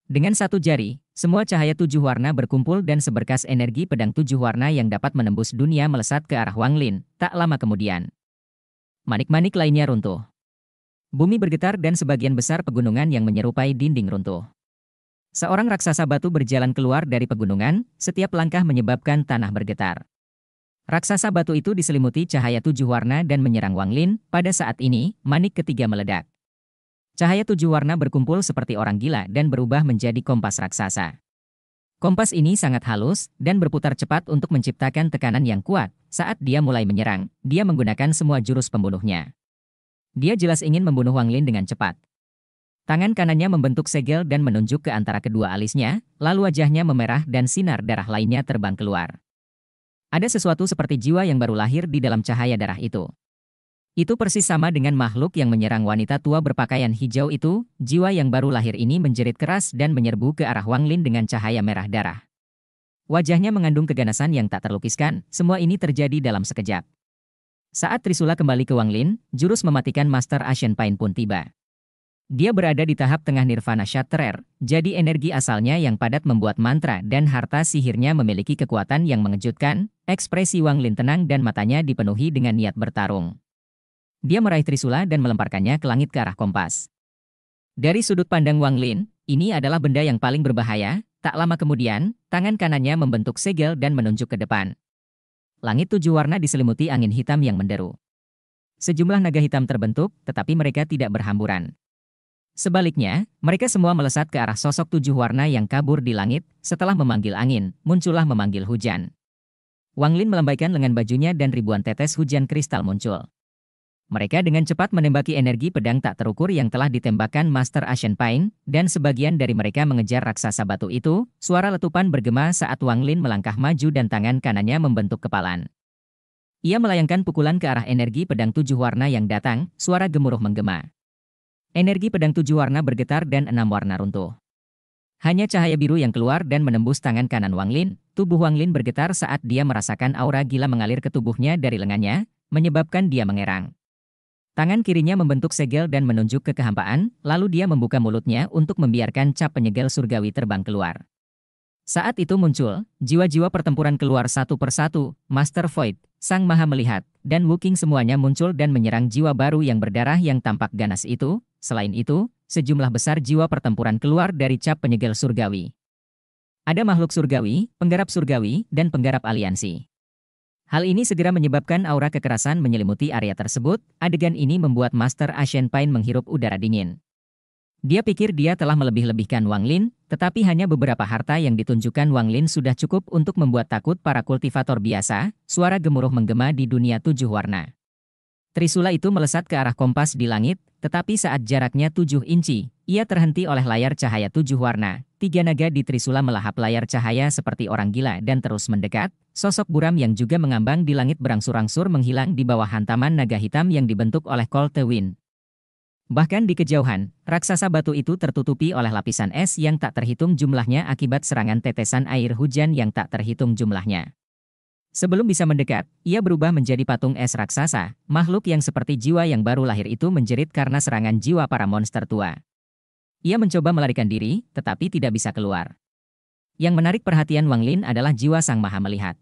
Dengan satu jari, semua cahaya tujuh warna berkumpul dan seberkas energi pedang tujuh warna yang dapat menembus dunia melesat ke arah Wang Lin, tak lama kemudian. Manik-manik lainnya runtuh. Bumi bergetar dan sebagian besar pegunungan yang menyerupai dinding runtuh. Seorang raksasa batu berjalan keluar dari pegunungan, setiap langkah menyebabkan tanah bergetar. Raksasa batu itu diselimuti cahaya tujuh warna dan menyerang Wang Lin, pada saat ini, manik ketiga meledak. Cahaya tujuh warna berkumpul seperti orang gila dan berubah menjadi kompas raksasa. Kompas ini sangat halus dan berputar cepat untuk menciptakan tekanan yang kuat. Saat dia mulai menyerang, dia menggunakan semua jurus pembunuhnya. Dia jelas ingin membunuh Wang Lin dengan cepat. Tangan kanannya membentuk segel dan menunjuk ke antara kedua alisnya, lalu wajahnya memerah dan sinar darah lainnya terbang keluar. Ada sesuatu seperti jiwa yang baru lahir di dalam cahaya darah itu. Itu persis sama dengan makhluk yang menyerang wanita tua berpakaian hijau itu, jiwa yang baru lahir ini menjerit keras dan menyerbu ke arah Wang Lin dengan cahaya merah darah. Wajahnya mengandung keganasan yang tak terlukiskan, semua ini terjadi dalam sekejap. Saat Trisula kembali ke Wang Lin, jurus mematikan Master Ashen Pain pun tiba. Dia berada di tahap tengah Nirvana Shatterer, jadi energi asalnya yang padat membuat mantra dan harta sihirnya memiliki kekuatan yang mengejutkan, ekspresi Wang Lin tenang dan matanya dipenuhi dengan niat bertarung. Dia meraih Trisula dan melemparkannya ke langit ke arah kompas. Dari sudut pandang Wang Lin, ini adalah benda yang paling berbahaya, tak lama kemudian, tangan kanannya membentuk segel dan menunjuk ke depan langit tujuh warna diselimuti angin hitam yang menderu. Sejumlah naga hitam terbentuk, tetapi mereka tidak berhamburan. Sebaliknya, mereka semua melesat ke arah sosok tujuh warna yang kabur di langit, setelah memanggil angin, muncullah memanggil hujan. Wang Lin melambaikan lengan bajunya dan ribuan tetes hujan kristal muncul. Mereka dengan cepat menembaki energi pedang tak terukur yang telah ditembakkan Master Ashen Pine, dan sebagian dari mereka mengejar raksasa batu itu, suara letupan bergema saat Wang Lin melangkah maju dan tangan kanannya membentuk kepalan. Ia melayangkan pukulan ke arah energi pedang tujuh warna yang datang, suara gemuruh menggema. Energi pedang tujuh warna bergetar dan enam warna runtuh. Hanya cahaya biru yang keluar dan menembus tangan kanan Wang Lin, tubuh Wang Lin bergetar saat dia merasakan aura gila mengalir ke tubuhnya dari lengannya, menyebabkan dia mengerang. Tangan kirinya membentuk segel dan menunjuk ke kehampaan, lalu dia membuka mulutnya untuk membiarkan cap penyegel surgawi terbang keluar. Saat itu muncul, jiwa-jiwa pertempuran keluar satu persatu, Master Void, Sang Maha Melihat, dan Wuking semuanya muncul dan menyerang jiwa baru yang berdarah yang tampak ganas itu, selain itu, sejumlah besar jiwa pertempuran keluar dari cap penyegel surgawi. Ada makhluk surgawi, penggarap surgawi, dan penggarap aliansi. Hal ini segera menyebabkan aura kekerasan menyelimuti area tersebut. Adegan ini membuat Master Ashen Pain menghirup udara dingin. Dia pikir dia telah melebih-lebihkan Wang Lin, tetapi hanya beberapa harta yang ditunjukkan Wang Lin sudah cukup untuk membuat takut para kultivator biasa. Suara gemuruh menggema di dunia tujuh warna. Trisula itu melesat ke arah kompas di langit, tetapi saat jaraknya tujuh inci, ia terhenti oleh layar cahaya tujuh warna. Tiga naga di Trisula melahap layar cahaya seperti orang gila dan terus mendekat. Sosok buram yang juga mengambang di langit berangsur-angsur menghilang di bawah hantaman naga hitam yang dibentuk oleh Colt Wind. Bahkan di kejauhan, raksasa batu itu tertutupi oleh lapisan es yang tak terhitung jumlahnya akibat serangan tetesan air hujan yang tak terhitung jumlahnya. Sebelum bisa mendekat, ia berubah menjadi patung es raksasa, makhluk yang seperti jiwa yang baru lahir itu menjerit karena serangan jiwa para monster tua. Ia mencoba melarikan diri, tetapi tidak bisa keluar. Yang menarik perhatian Wang Lin adalah jiwa Sang Maha Melihat.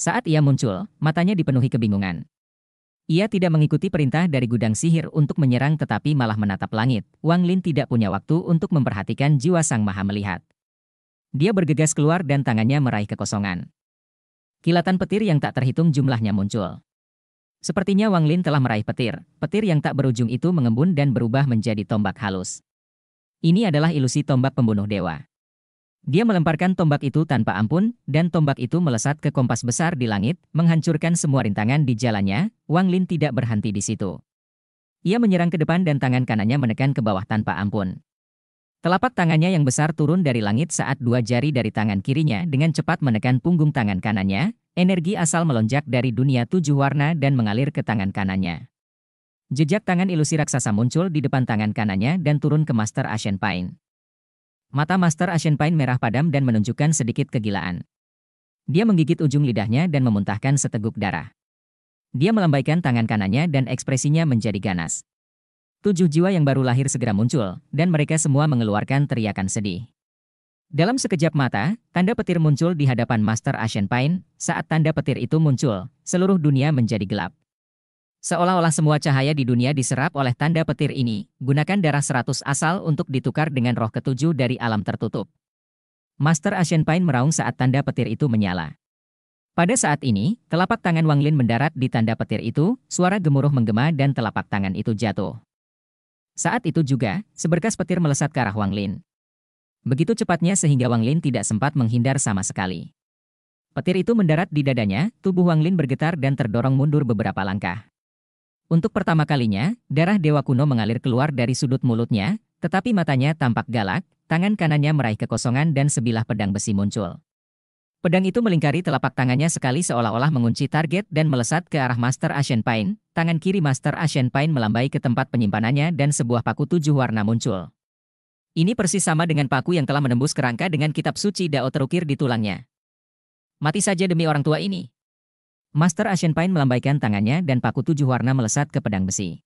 Saat ia muncul, matanya dipenuhi kebingungan. Ia tidak mengikuti perintah dari gudang sihir untuk menyerang tetapi malah menatap langit. Wang Lin tidak punya waktu untuk memperhatikan jiwa Sang Maha Melihat. Dia bergegas keluar dan tangannya meraih kekosongan. Kilatan petir yang tak terhitung jumlahnya muncul. Sepertinya Wang Lin telah meraih petir. Petir yang tak berujung itu mengembun dan berubah menjadi tombak halus. Ini adalah ilusi tombak pembunuh dewa. Dia melemparkan tombak itu tanpa ampun, dan tombak itu melesat ke kompas besar di langit, menghancurkan semua rintangan di jalannya, Wang Lin tidak berhenti di situ. Ia menyerang ke depan dan tangan kanannya menekan ke bawah tanpa ampun. Telapak tangannya yang besar turun dari langit saat dua jari dari tangan kirinya dengan cepat menekan punggung tangan kanannya, energi asal melonjak dari dunia tujuh warna dan mengalir ke tangan kanannya. Jejak tangan ilusi raksasa muncul di depan tangan kanannya dan turun ke Master Ashen Pine. Mata Master Ashen Pine merah padam dan menunjukkan sedikit kegilaan. Dia menggigit ujung lidahnya dan memuntahkan seteguk darah. Dia melambaikan tangan kanannya dan ekspresinya menjadi ganas. Tujuh jiwa yang baru lahir segera muncul, dan mereka semua mengeluarkan teriakan sedih. Dalam sekejap mata, tanda petir muncul di hadapan Master Ashen Pine. Saat tanda petir itu muncul, seluruh dunia menjadi gelap. Seolah-olah semua cahaya di dunia diserap oleh tanda petir ini, gunakan darah seratus asal untuk ditukar dengan roh ketujuh dari alam tertutup. Master Asian Pine meraung saat tanda petir itu menyala. Pada saat ini, telapak tangan Wang Lin mendarat di tanda petir itu, suara gemuruh menggema dan telapak tangan itu jatuh. Saat itu juga, seberkas petir melesat ke arah Wang Lin. Begitu cepatnya sehingga Wang Lin tidak sempat menghindar sama sekali. Petir itu mendarat di dadanya, tubuh Wang Lin bergetar dan terdorong mundur beberapa langkah. Untuk pertama kalinya, darah dewa kuno mengalir keluar dari sudut mulutnya, tetapi matanya tampak galak, tangan kanannya meraih kekosongan dan sebilah pedang besi muncul. Pedang itu melingkari telapak tangannya sekali seolah-olah mengunci target dan melesat ke arah Master Ashen Pine. Tangan kiri Master Ashen Pine melambai ke tempat penyimpanannya dan sebuah paku tujuh warna muncul. Ini persis sama dengan paku yang telah menembus kerangka dengan kitab suci Dao terukir di tulangnya. Mati saja demi orang tua ini. Master Ashen Pine melambaikan tangannya dan paku tujuh warna melesat ke pedang besi.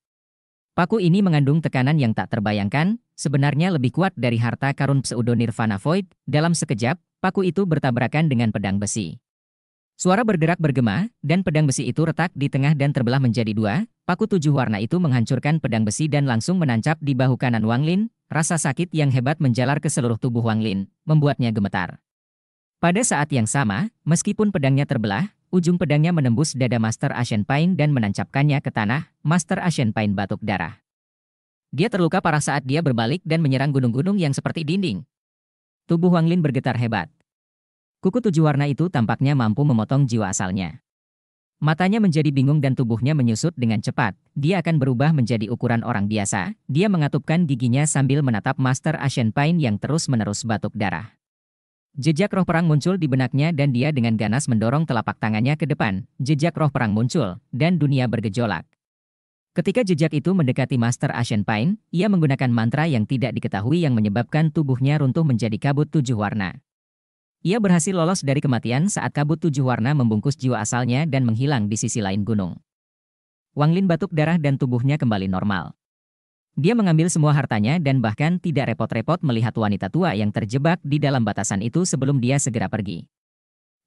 Paku ini mengandung tekanan yang tak terbayangkan, sebenarnya lebih kuat dari harta karun pseudo Nirvana Void, dalam sekejap, paku itu bertabrakan dengan pedang besi. Suara bergerak bergema, dan pedang besi itu retak di tengah dan terbelah menjadi dua, paku tujuh warna itu menghancurkan pedang besi dan langsung menancap di bahu kanan Wang Lin, rasa sakit yang hebat menjalar ke seluruh tubuh Wang Lin, membuatnya gemetar. Pada saat yang sama, meskipun pedangnya terbelah, Ujung pedangnya menembus dada Master Ashen Pine dan menancapkannya ke tanah, Master Ashen Pine batuk darah. Dia terluka parah saat dia berbalik dan menyerang gunung-gunung yang seperti dinding. Tubuh Wang Lin bergetar hebat. Kuku tujuh warna itu tampaknya mampu memotong jiwa asalnya. Matanya menjadi bingung dan tubuhnya menyusut dengan cepat. Dia akan berubah menjadi ukuran orang biasa. Dia mengatupkan giginya sambil menatap Master Ashen Pine yang terus-menerus batuk darah. Jejak roh perang muncul di benaknya dan dia dengan ganas mendorong telapak tangannya ke depan. Jejak roh perang muncul, dan dunia bergejolak. Ketika jejak itu mendekati Master Ashen Pine, ia menggunakan mantra yang tidak diketahui yang menyebabkan tubuhnya runtuh menjadi kabut tujuh warna. Ia berhasil lolos dari kematian saat kabut tujuh warna membungkus jiwa asalnya dan menghilang di sisi lain gunung. Wang Lin batuk darah dan tubuhnya kembali normal. Dia mengambil semua hartanya dan bahkan tidak repot-repot melihat wanita tua yang terjebak di dalam batasan itu sebelum dia segera pergi.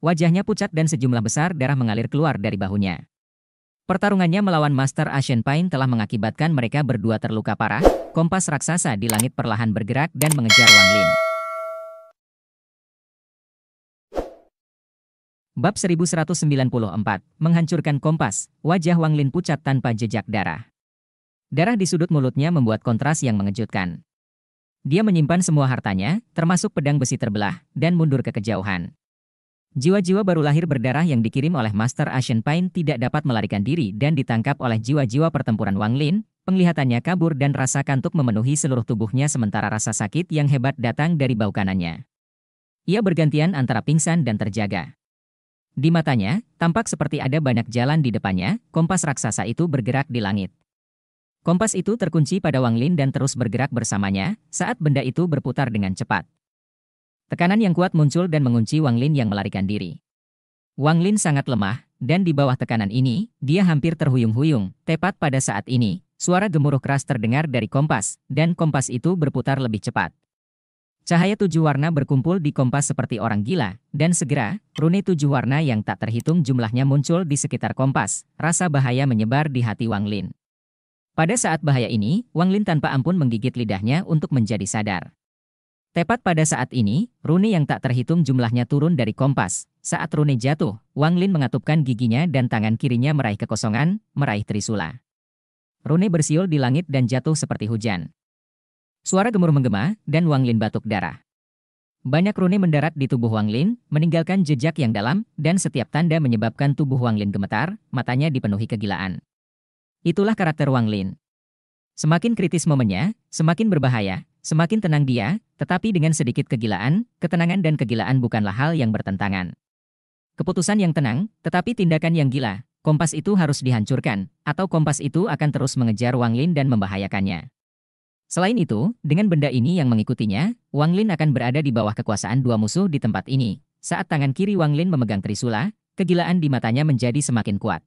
Wajahnya pucat dan sejumlah besar darah mengalir keluar dari bahunya. Pertarungannya melawan Master Ashen Pine telah mengakibatkan mereka berdua terluka parah, kompas raksasa di langit perlahan bergerak dan mengejar Wang Lin. Bab 1194, Menghancurkan Kompas, wajah Wang Lin pucat tanpa jejak darah. Darah di sudut mulutnya membuat kontras yang mengejutkan. Dia menyimpan semua hartanya, termasuk pedang besi terbelah, dan mundur ke kejauhan. Jiwa-jiwa baru lahir berdarah yang dikirim oleh Master Ashen Pain tidak dapat melarikan diri dan ditangkap oleh jiwa-jiwa pertempuran Wang Lin, penglihatannya kabur dan rasa kantuk memenuhi seluruh tubuhnya sementara rasa sakit yang hebat datang dari bau kanannya. Ia bergantian antara pingsan dan terjaga. Di matanya, tampak seperti ada banyak jalan di depannya, kompas raksasa itu bergerak di langit. Kompas itu terkunci pada Wang Lin dan terus bergerak bersamanya saat benda itu berputar dengan cepat. Tekanan yang kuat muncul dan mengunci Wang Lin yang melarikan diri. Wang Lin sangat lemah, dan di bawah tekanan ini, dia hampir terhuyung-huyung. Tepat pada saat ini, suara gemuruh keras terdengar dari kompas, dan kompas itu berputar lebih cepat. Cahaya tujuh warna berkumpul di kompas seperti orang gila, dan segera, rune tujuh warna yang tak terhitung jumlahnya muncul di sekitar kompas. Rasa bahaya menyebar di hati Wang Lin. Pada saat bahaya ini, Wang Lin tanpa ampun menggigit lidahnya untuk menjadi sadar. Tepat pada saat ini, Rune yang tak terhitung jumlahnya turun dari kompas. Saat Rune jatuh, Wang Lin mengatupkan giginya dan tangan kirinya meraih kekosongan, meraih trisula. Rune bersiul di langit dan jatuh seperti hujan. Suara gemuruh menggema, dan Wang Lin batuk darah. Banyak rune mendarat di tubuh Wang Lin, meninggalkan jejak yang dalam, dan setiap tanda menyebabkan tubuh Wang Lin gemetar, matanya dipenuhi kegilaan. Itulah karakter Wang Lin. Semakin kritis momennya, semakin berbahaya, semakin tenang dia, tetapi dengan sedikit kegilaan, ketenangan dan kegilaan bukanlah hal yang bertentangan. Keputusan yang tenang, tetapi tindakan yang gila, kompas itu harus dihancurkan, atau kompas itu akan terus mengejar Wang Lin dan membahayakannya. Selain itu, dengan benda ini yang mengikutinya, Wang Lin akan berada di bawah kekuasaan dua musuh di tempat ini. Saat tangan kiri Wang Lin memegang Trisula, kegilaan di matanya menjadi semakin kuat.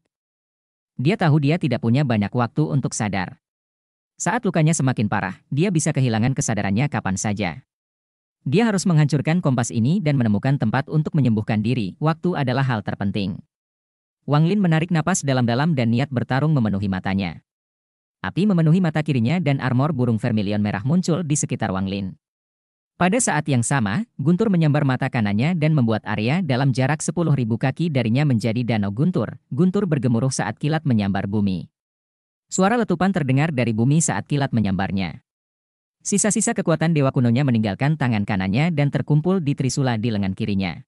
Dia tahu dia tidak punya banyak waktu untuk sadar. Saat lukanya semakin parah, dia bisa kehilangan kesadarannya kapan saja. Dia harus menghancurkan kompas ini dan menemukan tempat untuk menyembuhkan diri. Waktu adalah hal terpenting. Wang Lin menarik napas dalam-dalam dan niat bertarung memenuhi matanya. Api memenuhi mata kirinya dan armor burung vermilion merah muncul di sekitar Wang Lin. Pada saat yang sama, Guntur menyambar mata kanannya dan membuat area dalam jarak 10.000 kaki darinya menjadi danau Guntur. Guntur bergemuruh saat kilat menyambar bumi. Suara letupan terdengar dari bumi saat kilat menyambarnya. Sisa-sisa kekuatan dewa kunonya meninggalkan tangan kanannya dan terkumpul di trisula di lengan kirinya.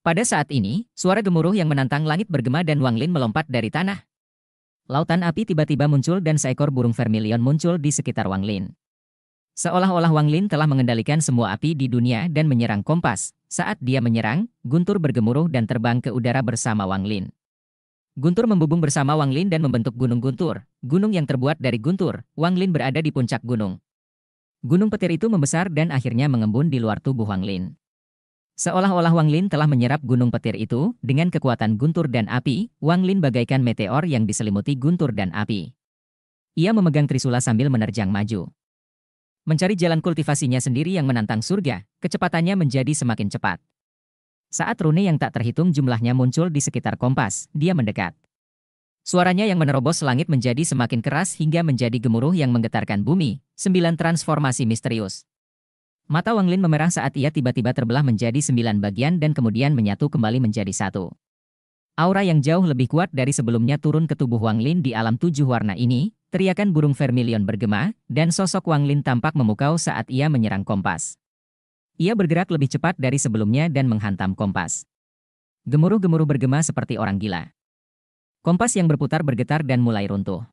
Pada saat ini, suara gemuruh yang menantang langit bergema dan Wang Lin melompat dari tanah. Lautan api tiba-tiba muncul dan seekor burung vermilion muncul di sekitar Wang Lin. Seolah-olah Wang Lin telah mengendalikan semua api di dunia dan menyerang kompas. Saat dia menyerang, Guntur bergemuruh dan terbang ke udara bersama Wang Lin. Guntur membubung bersama Wang Lin dan membentuk Gunung Guntur, gunung yang terbuat dari Guntur. Wang Lin berada di puncak gunung. Gunung petir itu membesar dan akhirnya mengembun di luar tubuh Wang Lin. Seolah-olah Wang Lin telah menyerap gunung petir itu, dengan kekuatan Guntur dan api, Wang Lin bagaikan meteor yang diselimuti Guntur dan api. Ia memegang trisula sambil menerjang maju. Mencari jalan kultivasinya sendiri yang menantang surga, kecepatannya menjadi semakin cepat. Saat rune yang tak terhitung jumlahnya muncul di sekitar kompas, dia mendekat. Suaranya yang menerobos langit menjadi semakin keras hingga menjadi gemuruh yang menggetarkan bumi, sembilan transformasi misterius. Mata Wang Lin memerah saat ia tiba-tiba terbelah menjadi sembilan bagian dan kemudian menyatu kembali menjadi satu. Aura yang jauh lebih kuat dari sebelumnya turun ke tubuh Wang Lin di alam tujuh warna ini, Teriakan burung vermilion bergema, dan sosok Wang Lin tampak memukau saat ia menyerang kompas. Ia bergerak lebih cepat dari sebelumnya dan menghantam kompas. Gemuruh-gemuruh bergema seperti orang gila. Kompas yang berputar bergetar dan mulai runtuh.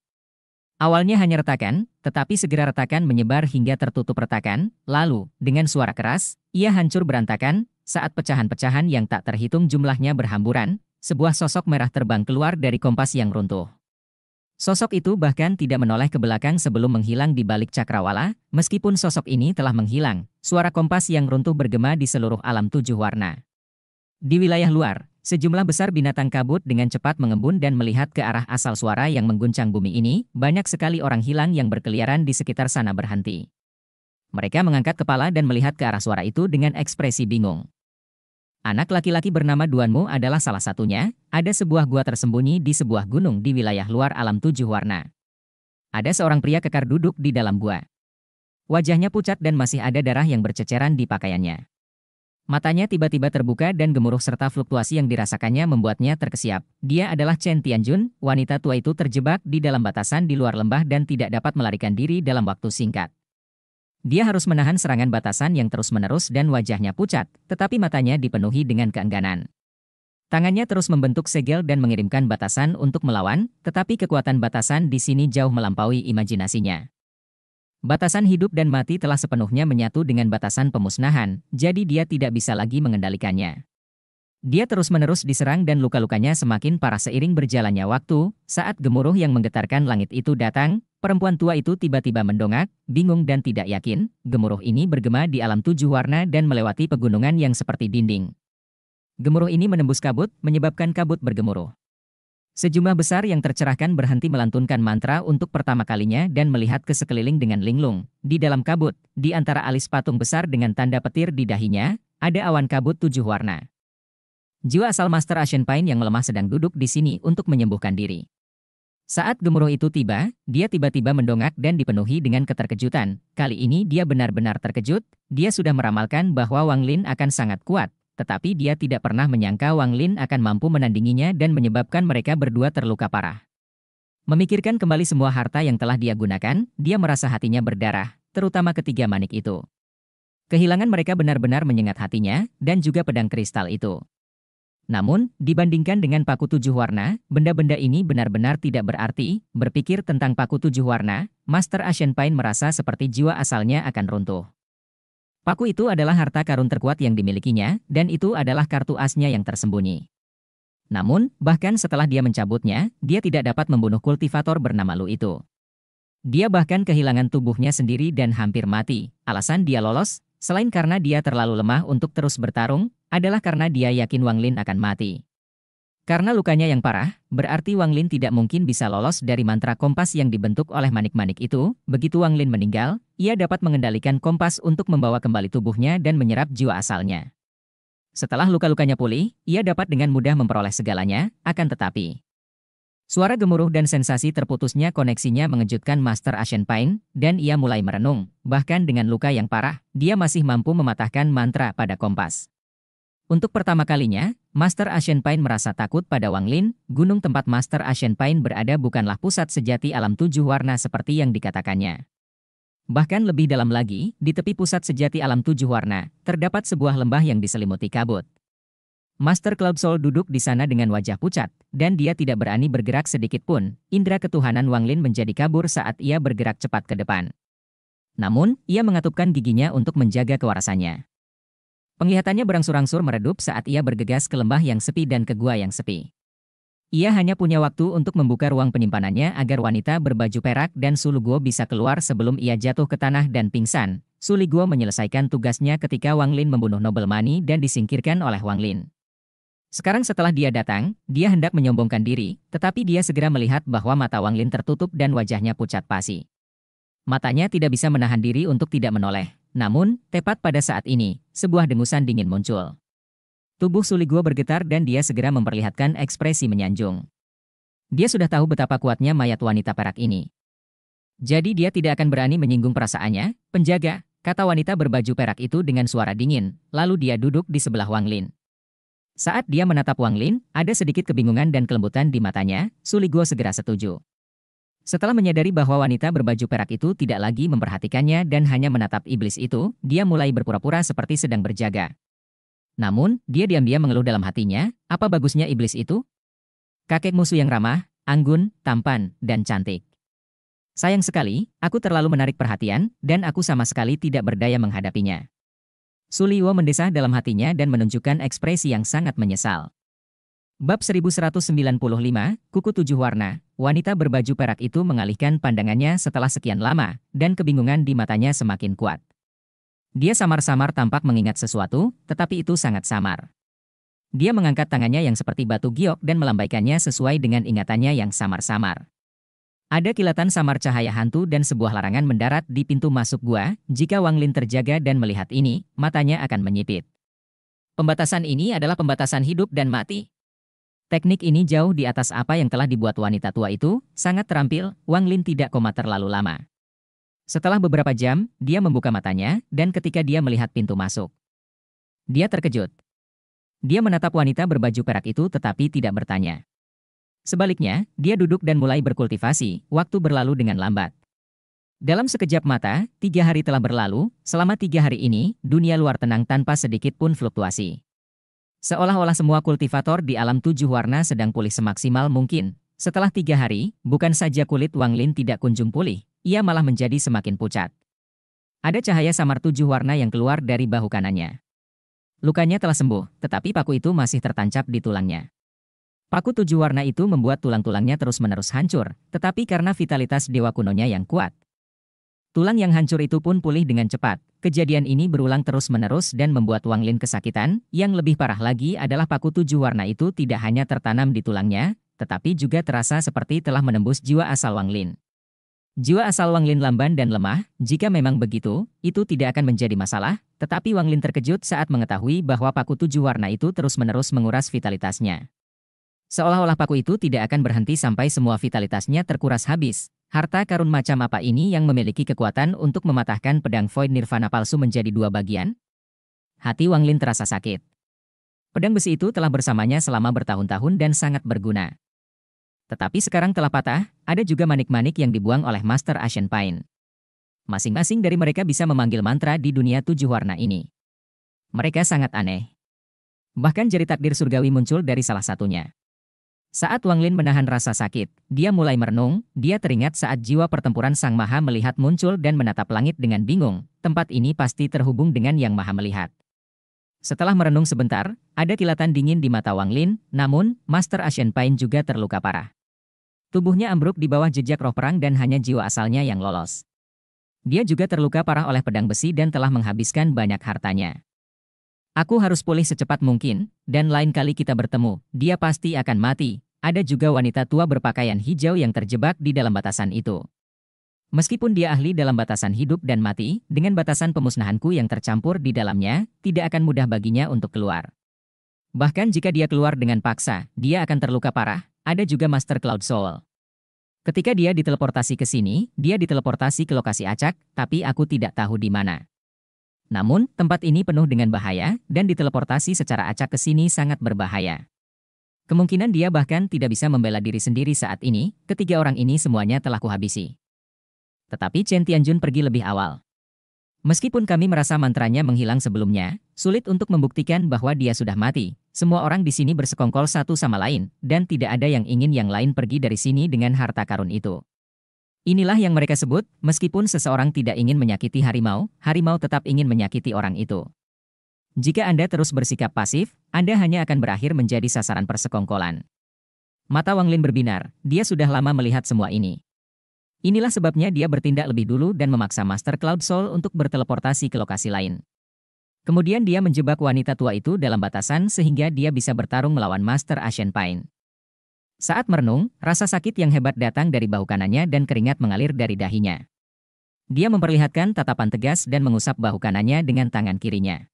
Awalnya hanya retakan, tetapi segera retakan menyebar hingga tertutup retakan, lalu, dengan suara keras, ia hancur berantakan, saat pecahan-pecahan yang tak terhitung jumlahnya berhamburan, sebuah sosok merah terbang keluar dari kompas yang runtuh. Sosok itu bahkan tidak menoleh ke belakang sebelum menghilang di balik cakrawala, meskipun sosok ini telah menghilang, suara kompas yang runtuh bergema di seluruh alam tujuh warna. Di wilayah luar, sejumlah besar binatang kabut dengan cepat mengembun dan melihat ke arah asal suara yang mengguncang bumi ini, banyak sekali orang hilang yang berkeliaran di sekitar sana berhenti. Mereka mengangkat kepala dan melihat ke arah suara itu dengan ekspresi bingung. Anak laki-laki bernama Duanmu adalah salah satunya, ada sebuah gua tersembunyi di sebuah gunung di wilayah luar alam tujuh warna. Ada seorang pria kekar duduk di dalam gua. Wajahnya pucat dan masih ada darah yang berceceran di pakaiannya. Matanya tiba-tiba terbuka dan gemuruh serta fluktuasi yang dirasakannya membuatnya terkesiap. Dia adalah Chen Tianjun, wanita tua itu terjebak di dalam batasan di luar lembah dan tidak dapat melarikan diri dalam waktu singkat. Dia harus menahan serangan batasan yang terus-menerus dan wajahnya pucat, tetapi matanya dipenuhi dengan keengganan. Tangannya terus membentuk segel dan mengirimkan batasan untuk melawan, tetapi kekuatan batasan di sini jauh melampaui imajinasinya. Batasan hidup dan mati telah sepenuhnya menyatu dengan batasan pemusnahan, jadi dia tidak bisa lagi mengendalikannya. Dia terus-menerus diserang dan luka-lukanya semakin parah seiring berjalannya waktu, saat gemuruh yang menggetarkan langit itu datang, Perempuan tua itu tiba-tiba mendongak, bingung dan tidak yakin, gemuruh ini bergema di alam tujuh warna dan melewati pegunungan yang seperti dinding. Gemuruh ini menembus kabut, menyebabkan kabut bergemuruh. Sejumlah besar yang tercerahkan berhenti melantunkan mantra untuk pertama kalinya dan melihat ke sekeliling dengan linglung. Di dalam kabut, di antara alis patung besar dengan tanda petir di dahinya, ada awan kabut tujuh warna. Jiwa asal Master Ashen Pine yang melemah sedang duduk di sini untuk menyembuhkan diri. Saat gemuruh itu tiba, dia tiba-tiba mendongak dan dipenuhi dengan keterkejutan. Kali ini dia benar-benar terkejut, dia sudah meramalkan bahwa Wang Lin akan sangat kuat, tetapi dia tidak pernah menyangka Wang Lin akan mampu menandinginya dan menyebabkan mereka berdua terluka parah. Memikirkan kembali semua harta yang telah dia gunakan, dia merasa hatinya berdarah, terutama ketiga manik itu. Kehilangan mereka benar-benar menyengat hatinya, dan juga pedang kristal itu. Namun, dibandingkan dengan paku tujuh warna, benda-benda ini benar-benar tidak berarti. Berpikir tentang paku tujuh warna, Master Ashen Pine merasa seperti jiwa asalnya akan runtuh. Paku itu adalah harta karun terkuat yang dimilikinya, dan itu adalah kartu asnya yang tersembunyi. Namun, bahkan setelah dia mencabutnya, dia tidak dapat membunuh kultivator bernama Lu itu. Dia bahkan kehilangan tubuhnya sendiri dan hampir mati. Alasan dia lolos Selain karena dia terlalu lemah untuk terus bertarung, adalah karena dia yakin Wang Lin akan mati. Karena lukanya yang parah, berarti Wang Lin tidak mungkin bisa lolos dari mantra kompas yang dibentuk oleh manik-manik itu. Begitu Wang Lin meninggal, ia dapat mengendalikan kompas untuk membawa kembali tubuhnya dan menyerap jiwa asalnya. Setelah luka-lukanya pulih, ia dapat dengan mudah memperoleh segalanya, akan tetapi Suara gemuruh dan sensasi terputusnya koneksinya mengejutkan Master Ashen Pain, dan ia mulai merenung. Bahkan dengan luka yang parah, dia masih mampu mematahkan mantra pada kompas. Untuk pertama kalinya, Master Ashen Pain merasa takut pada Wang Lin, gunung tempat Master Ashen Pain berada bukanlah pusat sejati alam tujuh warna seperti yang dikatakannya. Bahkan lebih dalam lagi, di tepi pusat sejati alam tujuh warna, terdapat sebuah lembah yang diselimuti kabut. Master Cloud Soul duduk di sana dengan wajah pucat, dan dia tidak berani bergerak sedikit pun. Indra ketuhanan Wang Lin menjadi kabur saat ia bergerak cepat ke depan. Namun, ia mengatupkan giginya untuk menjaga kewarasannya. Penglihatannya berangsur-angsur meredup saat ia bergegas ke lembah yang sepi dan ke gua yang sepi. Ia hanya punya waktu untuk membuka ruang penyimpanannya agar wanita berbaju perak dan Suliguo bisa keluar sebelum ia jatuh ke tanah dan pingsan. Suliguo menyelesaikan tugasnya ketika Wang Lin membunuh Nobel Mani dan disingkirkan oleh Wang Lin. Sekarang setelah dia datang, dia hendak menyombongkan diri, tetapi dia segera melihat bahwa mata Wang Lin tertutup dan wajahnya pucat pasi. Matanya tidak bisa menahan diri untuk tidak menoleh. Namun, tepat pada saat ini, sebuah dengusan dingin muncul. Tubuh Suliguo bergetar dan dia segera memperlihatkan ekspresi menyanjung. Dia sudah tahu betapa kuatnya mayat wanita perak ini. Jadi dia tidak akan berani menyinggung perasaannya, penjaga, kata wanita berbaju perak itu dengan suara dingin, lalu dia duduk di sebelah Wang Lin. Saat dia menatap Wang Lin, ada sedikit kebingungan dan kelembutan di matanya, Suliguo segera setuju. Setelah menyadari bahwa wanita berbaju perak itu tidak lagi memperhatikannya dan hanya menatap iblis itu, dia mulai berpura-pura seperti sedang berjaga. Namun, dia diam-diam mengeluh dalam hatinya, apa bagusnya iblis itu? Kakek musuh yang ramah, anggun, tampan, dan cantik. Sayang sekali, aku terlalu menarik perhatian, dan aku sama sekali tidak berdaya menghadapinya. Suliwo mendesah dalam hatinya dan menunjukkan ekspresi yang sangat menyesal. Bab 1195, Kuku Tujuh Warna, wanita berbaju perak itu mengalihkan pandangannya setelah sekian lama, dan kebingungan di matanya semakin kuat. Dia samar-samar tampak mengingat sesuatu, tetapi itu sangat samar. Dia mengangkat tangannya yang seperti batu giok dan melambaikannya sesuai dengan ingatannya yang samar-samar. Ada kilatan samar cahaya hantu dan sebuah larangan mendarat di pintu masuk gua, jika Wang Lin terjaga dan melihat ini, matanya akan menyipit. Pembatasan ini adalah pembatasan hidup dan mati. Teknik ini jauh di atas apa yang telah dibuat wanita tua itu, sangat terampil, Wang Lin tidak koma terlalu lama. Setelah beberapa jam, dia membuka matanya, dan ketika dia melihat pintu masuk. Dia terkejut. Dia menatap wanita berbaju perak itu tetapi tidak bertanya. Sebaliknya, dia duduk dan mulai berkultivasi, waktu berlalu dengan lambat. Dalam sekejap mata, tiga hari telah berlalu, selama tiga hari ini, dunia luar tenang tanpa sedikit pun fluktuasi. Seolah-olah semua kultivator di alam tujuh warna sedang pulih semaksimal mungkin. Setelah tiga hari, bukan saja kulit Wang Lin tidak kunjung pulih, ia malah menjadi semakin pucat. Ada cahaya samar tujuh warna yang keluar dari bahu kanannya. Lukanya telah sembuh, tetapi paku itu masih tertancap di tulangnya. Paku tujuh warna itu membuat tulang-tulangnya terus-menerus hancur, tetapi karena vitalitas dewa kunonya yang kuat, tulang yang hancur itu pun pulih dengan cepat. Kejadian ini berulang terus-menerus dan membuat Wang Lin kesakitan. Yang lebih parah lagi adalah paku tujuh warna itu tidak hanya tertanam di tulangnya, tetapi juga terasa seperti telah menembus jiwa asal Wang Lin. Jiwa asal Wang Lin lamban dan lemah, jika memang begitu, itu tidak akan menjadi masalah, tetapi Wang Lin terkejut saat mengetahui bahwa paku tujuh warna itu terus-menerus menguras vitalitasnya. Seolah-olah paku itu tidak akan berhenti sampai semua vitalitasnya terkuras habis. Harta karun macam apa ini yang memiliki kekuatan untuk mematahkan pedang void nirvana palsu menjadi dua bagian? Hati Wang Lin terasa sakit. Pedang besi itu telah bersamanya selama bertahun-tahun dan sangat berguna. Tetapi sekarang telah patah, ada juga manik-manik yang dibuang oleh Master Ashen Pine. Masing-masing dari mereka bisa memanggil mantra di dunia tujuh warna ini. Mereka sangat aneh. Bahkan jari takdir surgawi muncul dari salah satunya. Saat Wang Lin menahan rasa sakit, dia mulai merenung, dia teringat saat jiwa pertempuran Sang Maha melihat muncul dan menatap langit dengan bingung, tempat ini pasti terhubung dengan Yang Maha melihat. Setelah merenung sebentar, ada kilatan dingin di mata Wang Lin, namun, Master Ashen Pain juga terluka parah. Tubuhnya ambruk di bawah jejak roh perang dan hanya jiwa asalnya yang lolos. Dia juga terluka parah oleh pedang besi dan telah menghabiskan banyak hartanya. Aku harus pulih secepat mungkin, dan lain kali kita bertemu, dia pasti akan mati, ada juga wanita tua berpakaian hijau yang terjebak di dalam batasan itu. Meskipun dia ahli dalam batasan hidup dan mati, dengan batasan pemusnahanku yang tercampur di dalamnya, tidak akan mudah baginya untuk keluar. Bahkan jika dia keluar dengan paksa, dia akan terluka parah. Ada juga Master Cloud Soul. Ketika dia diteleportasi ke sini, dia diteleportasi ke lokasi acak, tapi aku tidak tahu di mana. Namun, tempat ini penuh dengan bahaya, dan diteleportasi secara acak ke sini sangat berbahaya. Kemungkinan dia bahkan tidak bisa membela diri sendiri saat ini, ketiga orang ini semuanya telah kuhabisi. Tetapi Chen Tianjun pergi lebih awal. Meskipun kami merasa mantranya menghilang sebelumnya, sulit untuk membuktikan bahwa dia sudah mati. Semua orang di sini bersekongkol satu sama lain, dan tidak ada yang ingin yang lain pergi dari sini dengan harta karun itu. Inilah yang mereka sebut, meskipun seseorang tidak ingin menyakiti harimau, harimau tetap ingin menyakiti orang itu. Jika Anda terus bersikap pasif, Anda hanya akan berakhir menjadi sasaran persekongkolan. Mata Wang Lin berbinar, dia sudah lama melihat semua ini. Inilah sebabnya dia bertindak lebih dulu dan memaksa Master Cloud Soul untuk berteleportasi ke lokasi lain. Kemudian dia menjebak wanita tua itu dalam batasan sehingga dia bisa bertarung melawan Master Ashen Pine. Saat merenung, rasa sakit yang hebat datang dari bahu kanannya dan keringat mengalir dari dahinya. Dia memperlihatkan tatapan tegas dan mengusap bahu kanannya dengan tangan kirinya.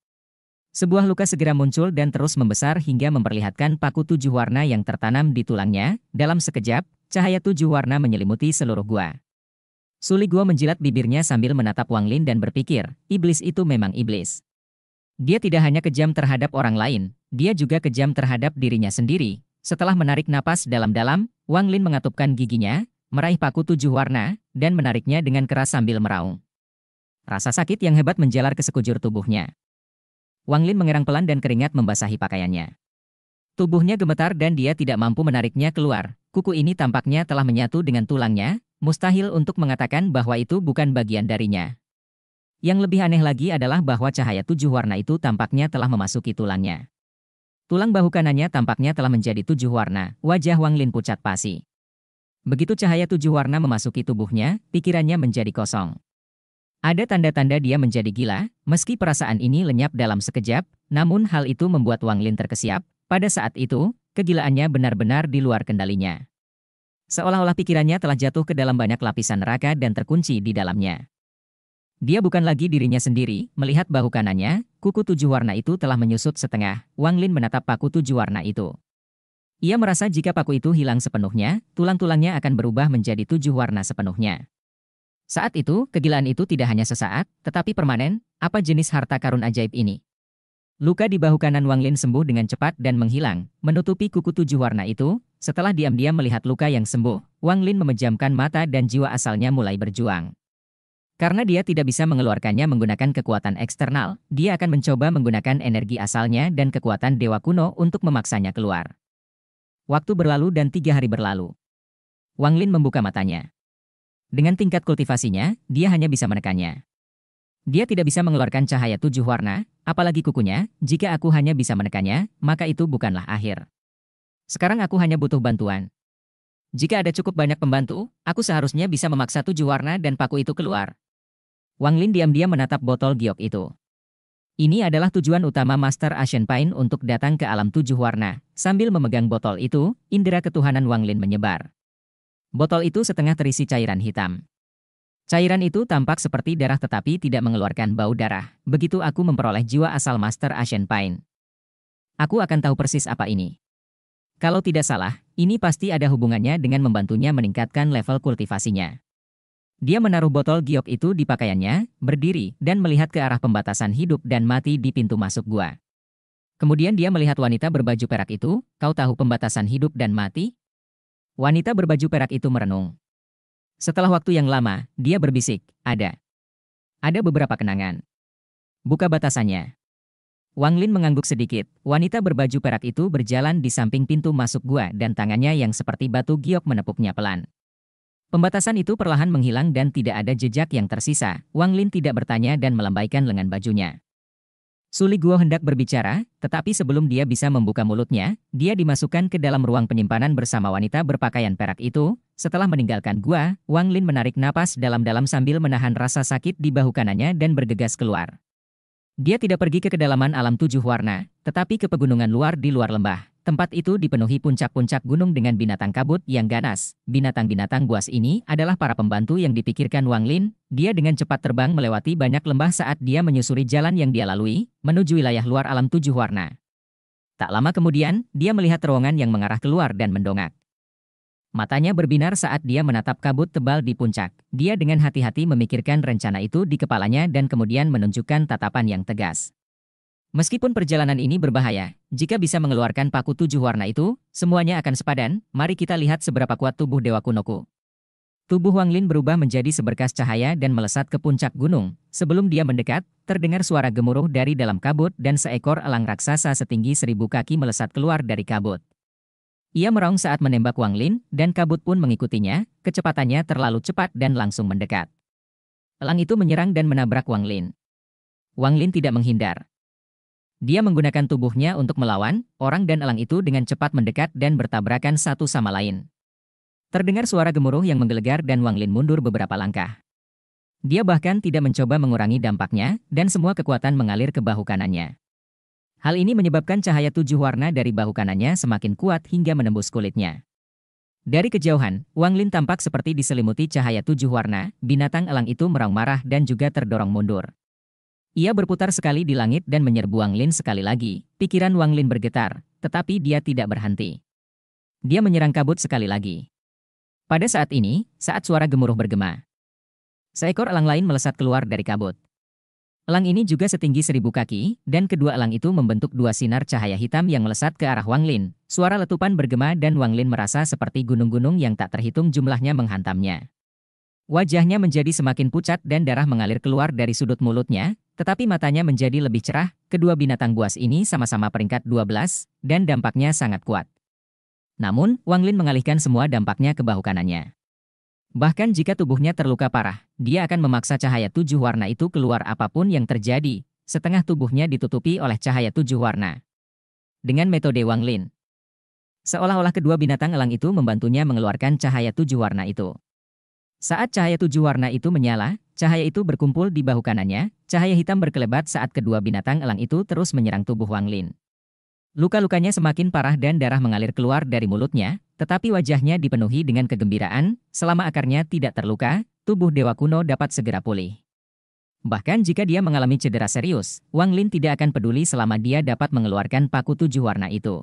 Sebuah luka segera muncul dan terus membesar hingga memperlihatkan paku tujuh warna yang tertanam di tulangnya. Dalam sekejap, cahaya tujuh warna menyelimuti seluruh gua. Suli gua menjilat bibirnya sambil menatap Wang Lin dan berpikir, iblis itu memang iblis. Dia tidak hanya kejam terhadap orang lain, dia juga kejam terhadap dirinya sendiri. Setelah menarik napas dalam-dalam, Wang Lin mengatupkan giginya, meraih paku tujuh warna, dan menariknya dengan keras sambil meraung. Rasa sakit yang hebat menjalar ke sekujur tubuhnya. Wang Lin mengerang pelan dan keringat membasahi pakaiannya. Tubuhnya gemetar dan dia tidak mampu menariknya keluar. Kuku ini tampaknya telah menyatu dengan tulangnya, mustahil untuk mengatakan bahwa itu bukan bagian darinya. Yang lebih aneh lagi adalah bahwa cahaya tujuh warna itu tampaknya telah memasuki tulangnya. Tulang bahu kanannya tampaknya telah menjadi tujuh warna, wajah Wang Lin pucat pasi. Begitu cahaya tujuh warna memasuki tubuhnya, pikirannya menjadi kosong. Ada tanda-tanda dia menjadi gila, meski perasaan ini lenyap dalam sekejap, namun hal itu membuat Wang Lin terkesiap, pada saat itu, kegilaannya benar-benar di luar kendalinya. Seolah-olah pikirannya telah jatuh ke dalam banyak lapisan neraka dan terkunci di dalamnya. Dia bukan lagi dirinya sendiri, melihat bahu kanannya, kuku tujuh warna itu telah menyusut setengah, Wang Lin menatap paku tujuh warna itu. Ia merasa jika paku itu hilang sepenuhnya, tulang-tulangnya akan berubah menjadi tujuh warna sepenuhnya. Saat itu, kegilaan itu tidak hanya sesaat, tetapi permanen, apa jenis harta karun ajaib ini? Luka di bahu kanan Wang Lin sembuh dengan cepat dan menghilang, menutupi kuku tujuh warna itu, setelah diam-diam melihat luka yang sembuh, Wang Lin memejamkan mata dan jiwa asalnya mulai berjuang. Karena dia tidak bisa mengeluarkannya menggunakan kekuatan eksternal, dia akan mencoba menggunakan energi asalnya dan kekuatan dewa kuno untuk memaksanya keluar. Waktu berlalu dan tiga hari berlalu. Wang Lin membuka matanya. Dengan tingkat kultivasinya, dia hanya bisa menekannya. Dia tidak bisa mengeluarkan cahaya tujuh warna, apalagi kukunya, jika aku hanya bisa menekannya, maka itu bukanlah akhir. Sekarang aku hanya butuh bantuan. Jika ada cukup banyak pembantu, aku seharusnya bisa memaksa tujuh warna dan paku itu keluar. Wang Lin diam-diam menatap botol giok itu. Ini adalah tujuan utama Master Ashen Pine untuk datang ke alam tujuh warna. Sambil memegang botol itu, indera ketuhanan Wang Lin menyebar. Botol itu setengah terisi cairan hitam. Cairan itu tampak seperti darah tetapi tidak mengeluarkan bau darah. Begitu aku memperoleh jiwa asal Master Ashen Pine. Aku akan tahu persis apa ini. Kalau tidak salah, ini pasti ada hubungannya dengan membantunya meningkatkan level kultivasinya. Dia menaruh botol giok itu di pakaiannya, berdiri, dan melihat ke arah pembatasan hidup dan mati di pintu masuk gua. Kemudian dia melihat wanita berbaju perak itu, kau tahu pembatasan hidup dan mati? Wanita berbaju perak itu merenung. Setelah waktu yang lama, dia berbisik, ada. Ada beberapa kenangan. Buka batasannya. Wang Lin mengangguk sedikit, wanita berbaju perak itu berjalan di samping pintu masuk gua dan tangannya yang seperti batu giok menepuknya pelan. Pembatasan itu perlahan menghilang dan tidak ada jejak yang tersisa. Wang Lin tidak bertanya dan melambaikan lengan bajunya. Suli Guo hendak berbicara, tetapi sebelum dia bisa membuka mulutnya, dia dimasukkan ke dalam ruang penyimpanan bersama wanita berpakaian perak itu. Setelah meninggalkan gua, Wang Lin menarik napas dalam-dalam sambil menahan rasa sakit di bahu kanannya dan bergegas keluar. Dia tidak pergi ke kedalaman alam tujuh warna, tetapi ke pegunungan luar di luar lembah. Tempat itu dipenuhi puncak-puncak gunung dengan binatang kabut yang ganas. Binatang-binatang buas ini adalah para pembantu yang dipikirkan Wang Lin. Dia dengan cepat terbang melewati banyak lembah saat dia menyusuri jalan yang dia lalui, menuju wilayah luar alam tujuh warna. Tak lama kemudian, dia melihat terowongan yang mengarah keluar dan mendongak. Matanya berbinar saat dia menatap kabut tebal di puncak. Dia dengan hati-hati memikirkan rencana itu di kepalanya dan kemudian menunjukkan tatapan yang tegas. Meskipun perjalanan ini berbahaya, jika bisa mengeluarkan paku tujuh warna itu, semuanya akan sepadan, mari kita lihat seberapa kuat tubuh Dewa Kunoku. Tubuh Wang Lin berubah menjadi seberkas cahaya dan melesat ke puncak gunung. Sebelum dia mendekat, terdengar suara gemuruh dari dalam kabut dan seekor elang raksasa setinggi seribu kaki melesat keluar dari kabut. Ia meraung saat menembak Wang Lin, dan kabut pun mengikutinya, kecepatannya terlalu cepat dan langsung mendekat. Elang itu menyerang dan menabrak Wang Lin. Wang Lin tidak menghindar. Dia menggunakan tubuhnya untuk melawan, orang dan elang itu dengan cepat mendekat dan bertabrakan satu sama lain. Terdengar suara gemuruh yang menggelegar dan Wang Lin mundur beberapa langkah. Dia bahkan tidak mencoba mengurangi dampaknya, dan semua kekuatan mengalir ke bahu kanannya. Hal ini menyebabkan cahaya tujuh warna dari bahu kanannya semakin kuat hingga menembus kulitnya. Dari kejauhan, Wang Lin tampak seperti diselimuti cahaya tujuh warna, binatang elang itu meraung marah dan juga terdorong mundur. Ia berputar sekali di langit dan menyerbu Wang Lin sekali lagi. Pikiran Wang Lin bergetar, tetapi dia tidak berhenti. Dia menyerang kabut sekali lagi. Pada saat ini, saat suara gemuruh bergema, seekor elang lain melesat keluar dari kabut. Elang ini juga setinggi seribu kaki, dan kedua elang itu membentuk dua sinar cahaya hitam yang melesat ke arah Wang Lin. Suara letupan bergema dan Wang Lin merasa seperti gunung-gunung yang tak terhitung jumlahnya menghantamnya. Wajahnya menjadi semakin pucat dan darah mengalir keluar dari sudut mulutnya, tetapi matanya menjadi lebih cerah, kedua binatang buas ini sama-sama peringkat 12, dan dampaknya sangat kuat. Namun, Wang Lin mengalihkan semua dampaknya ke bahu kanannya. Bahkan jika tubuhnya terluka parah, dia akan memaksa cahaya tujuh warna itu keluar apapun yang terjadi, setengah tubuhnya ditutupi oleh cahaya tujuh warna. Dengan metode Wang Lin, seolah-olah kedua binatang elang itu membantunya mengeluarkan cahaya tujuh warna itu. Saat cahaya tujuh warna itu menyala, Cahaya itu berkumpul di bahu kanannya, cahaya hitam berkelebat saat kedua binatang elang itu terus menyerang tubuh Wang Lin. Luka-lukanya semakin parah dan darah mengalir keluar dari mulutnya, tetapi wajahnya dipenuhi dengan kegembiraan, selama akarnya tidak terluka, tubuh Dewa Kuno dapat segera pulih. Bahkan jika dia mengalami cedera serius, Wang Lin tidak akan peduli selama dia dapat mengeluarkan paku tujuh warna itu.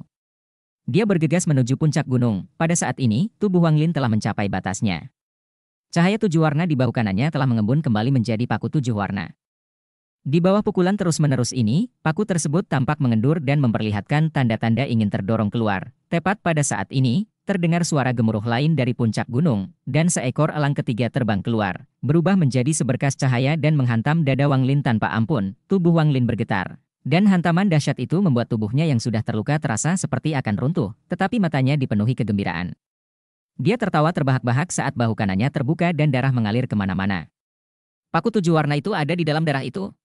Dia bergegas menuju puncak gunung. Pada saat ini, tubuh Wang Lin telah mencapai batasnya. Cahaya tujuh warna di bahu kanannya telah mengembun kembali menjadi paku tujuh warna. Di bawah pukulan terus-menerus ini, paku tersebut tampak mengendur dan memperlihatkan tanda-tanda ingin terdorong keluar. Tepat pada saat ini, terdengar suara gemuruh lain dari puncak gunung, dan seekor elang ketiga terbang keluar, berubah menjadi seberkas cahaya dan menghantam dada Wang Lin tanpa ampun. Tubuh Wang Lin bergetar. Dan hantaman dahsyat itu membuat tubuhnya yang sudah terluka terasa seperti akan runtuh, tetapi matanya dipenuhi kegembiraan. Dia tertawa terbahak-bahak saat bahu kanannya terbuka dan darah mengalir kemana-mana. Paku tujuh warna itu ada di dalam darah itu.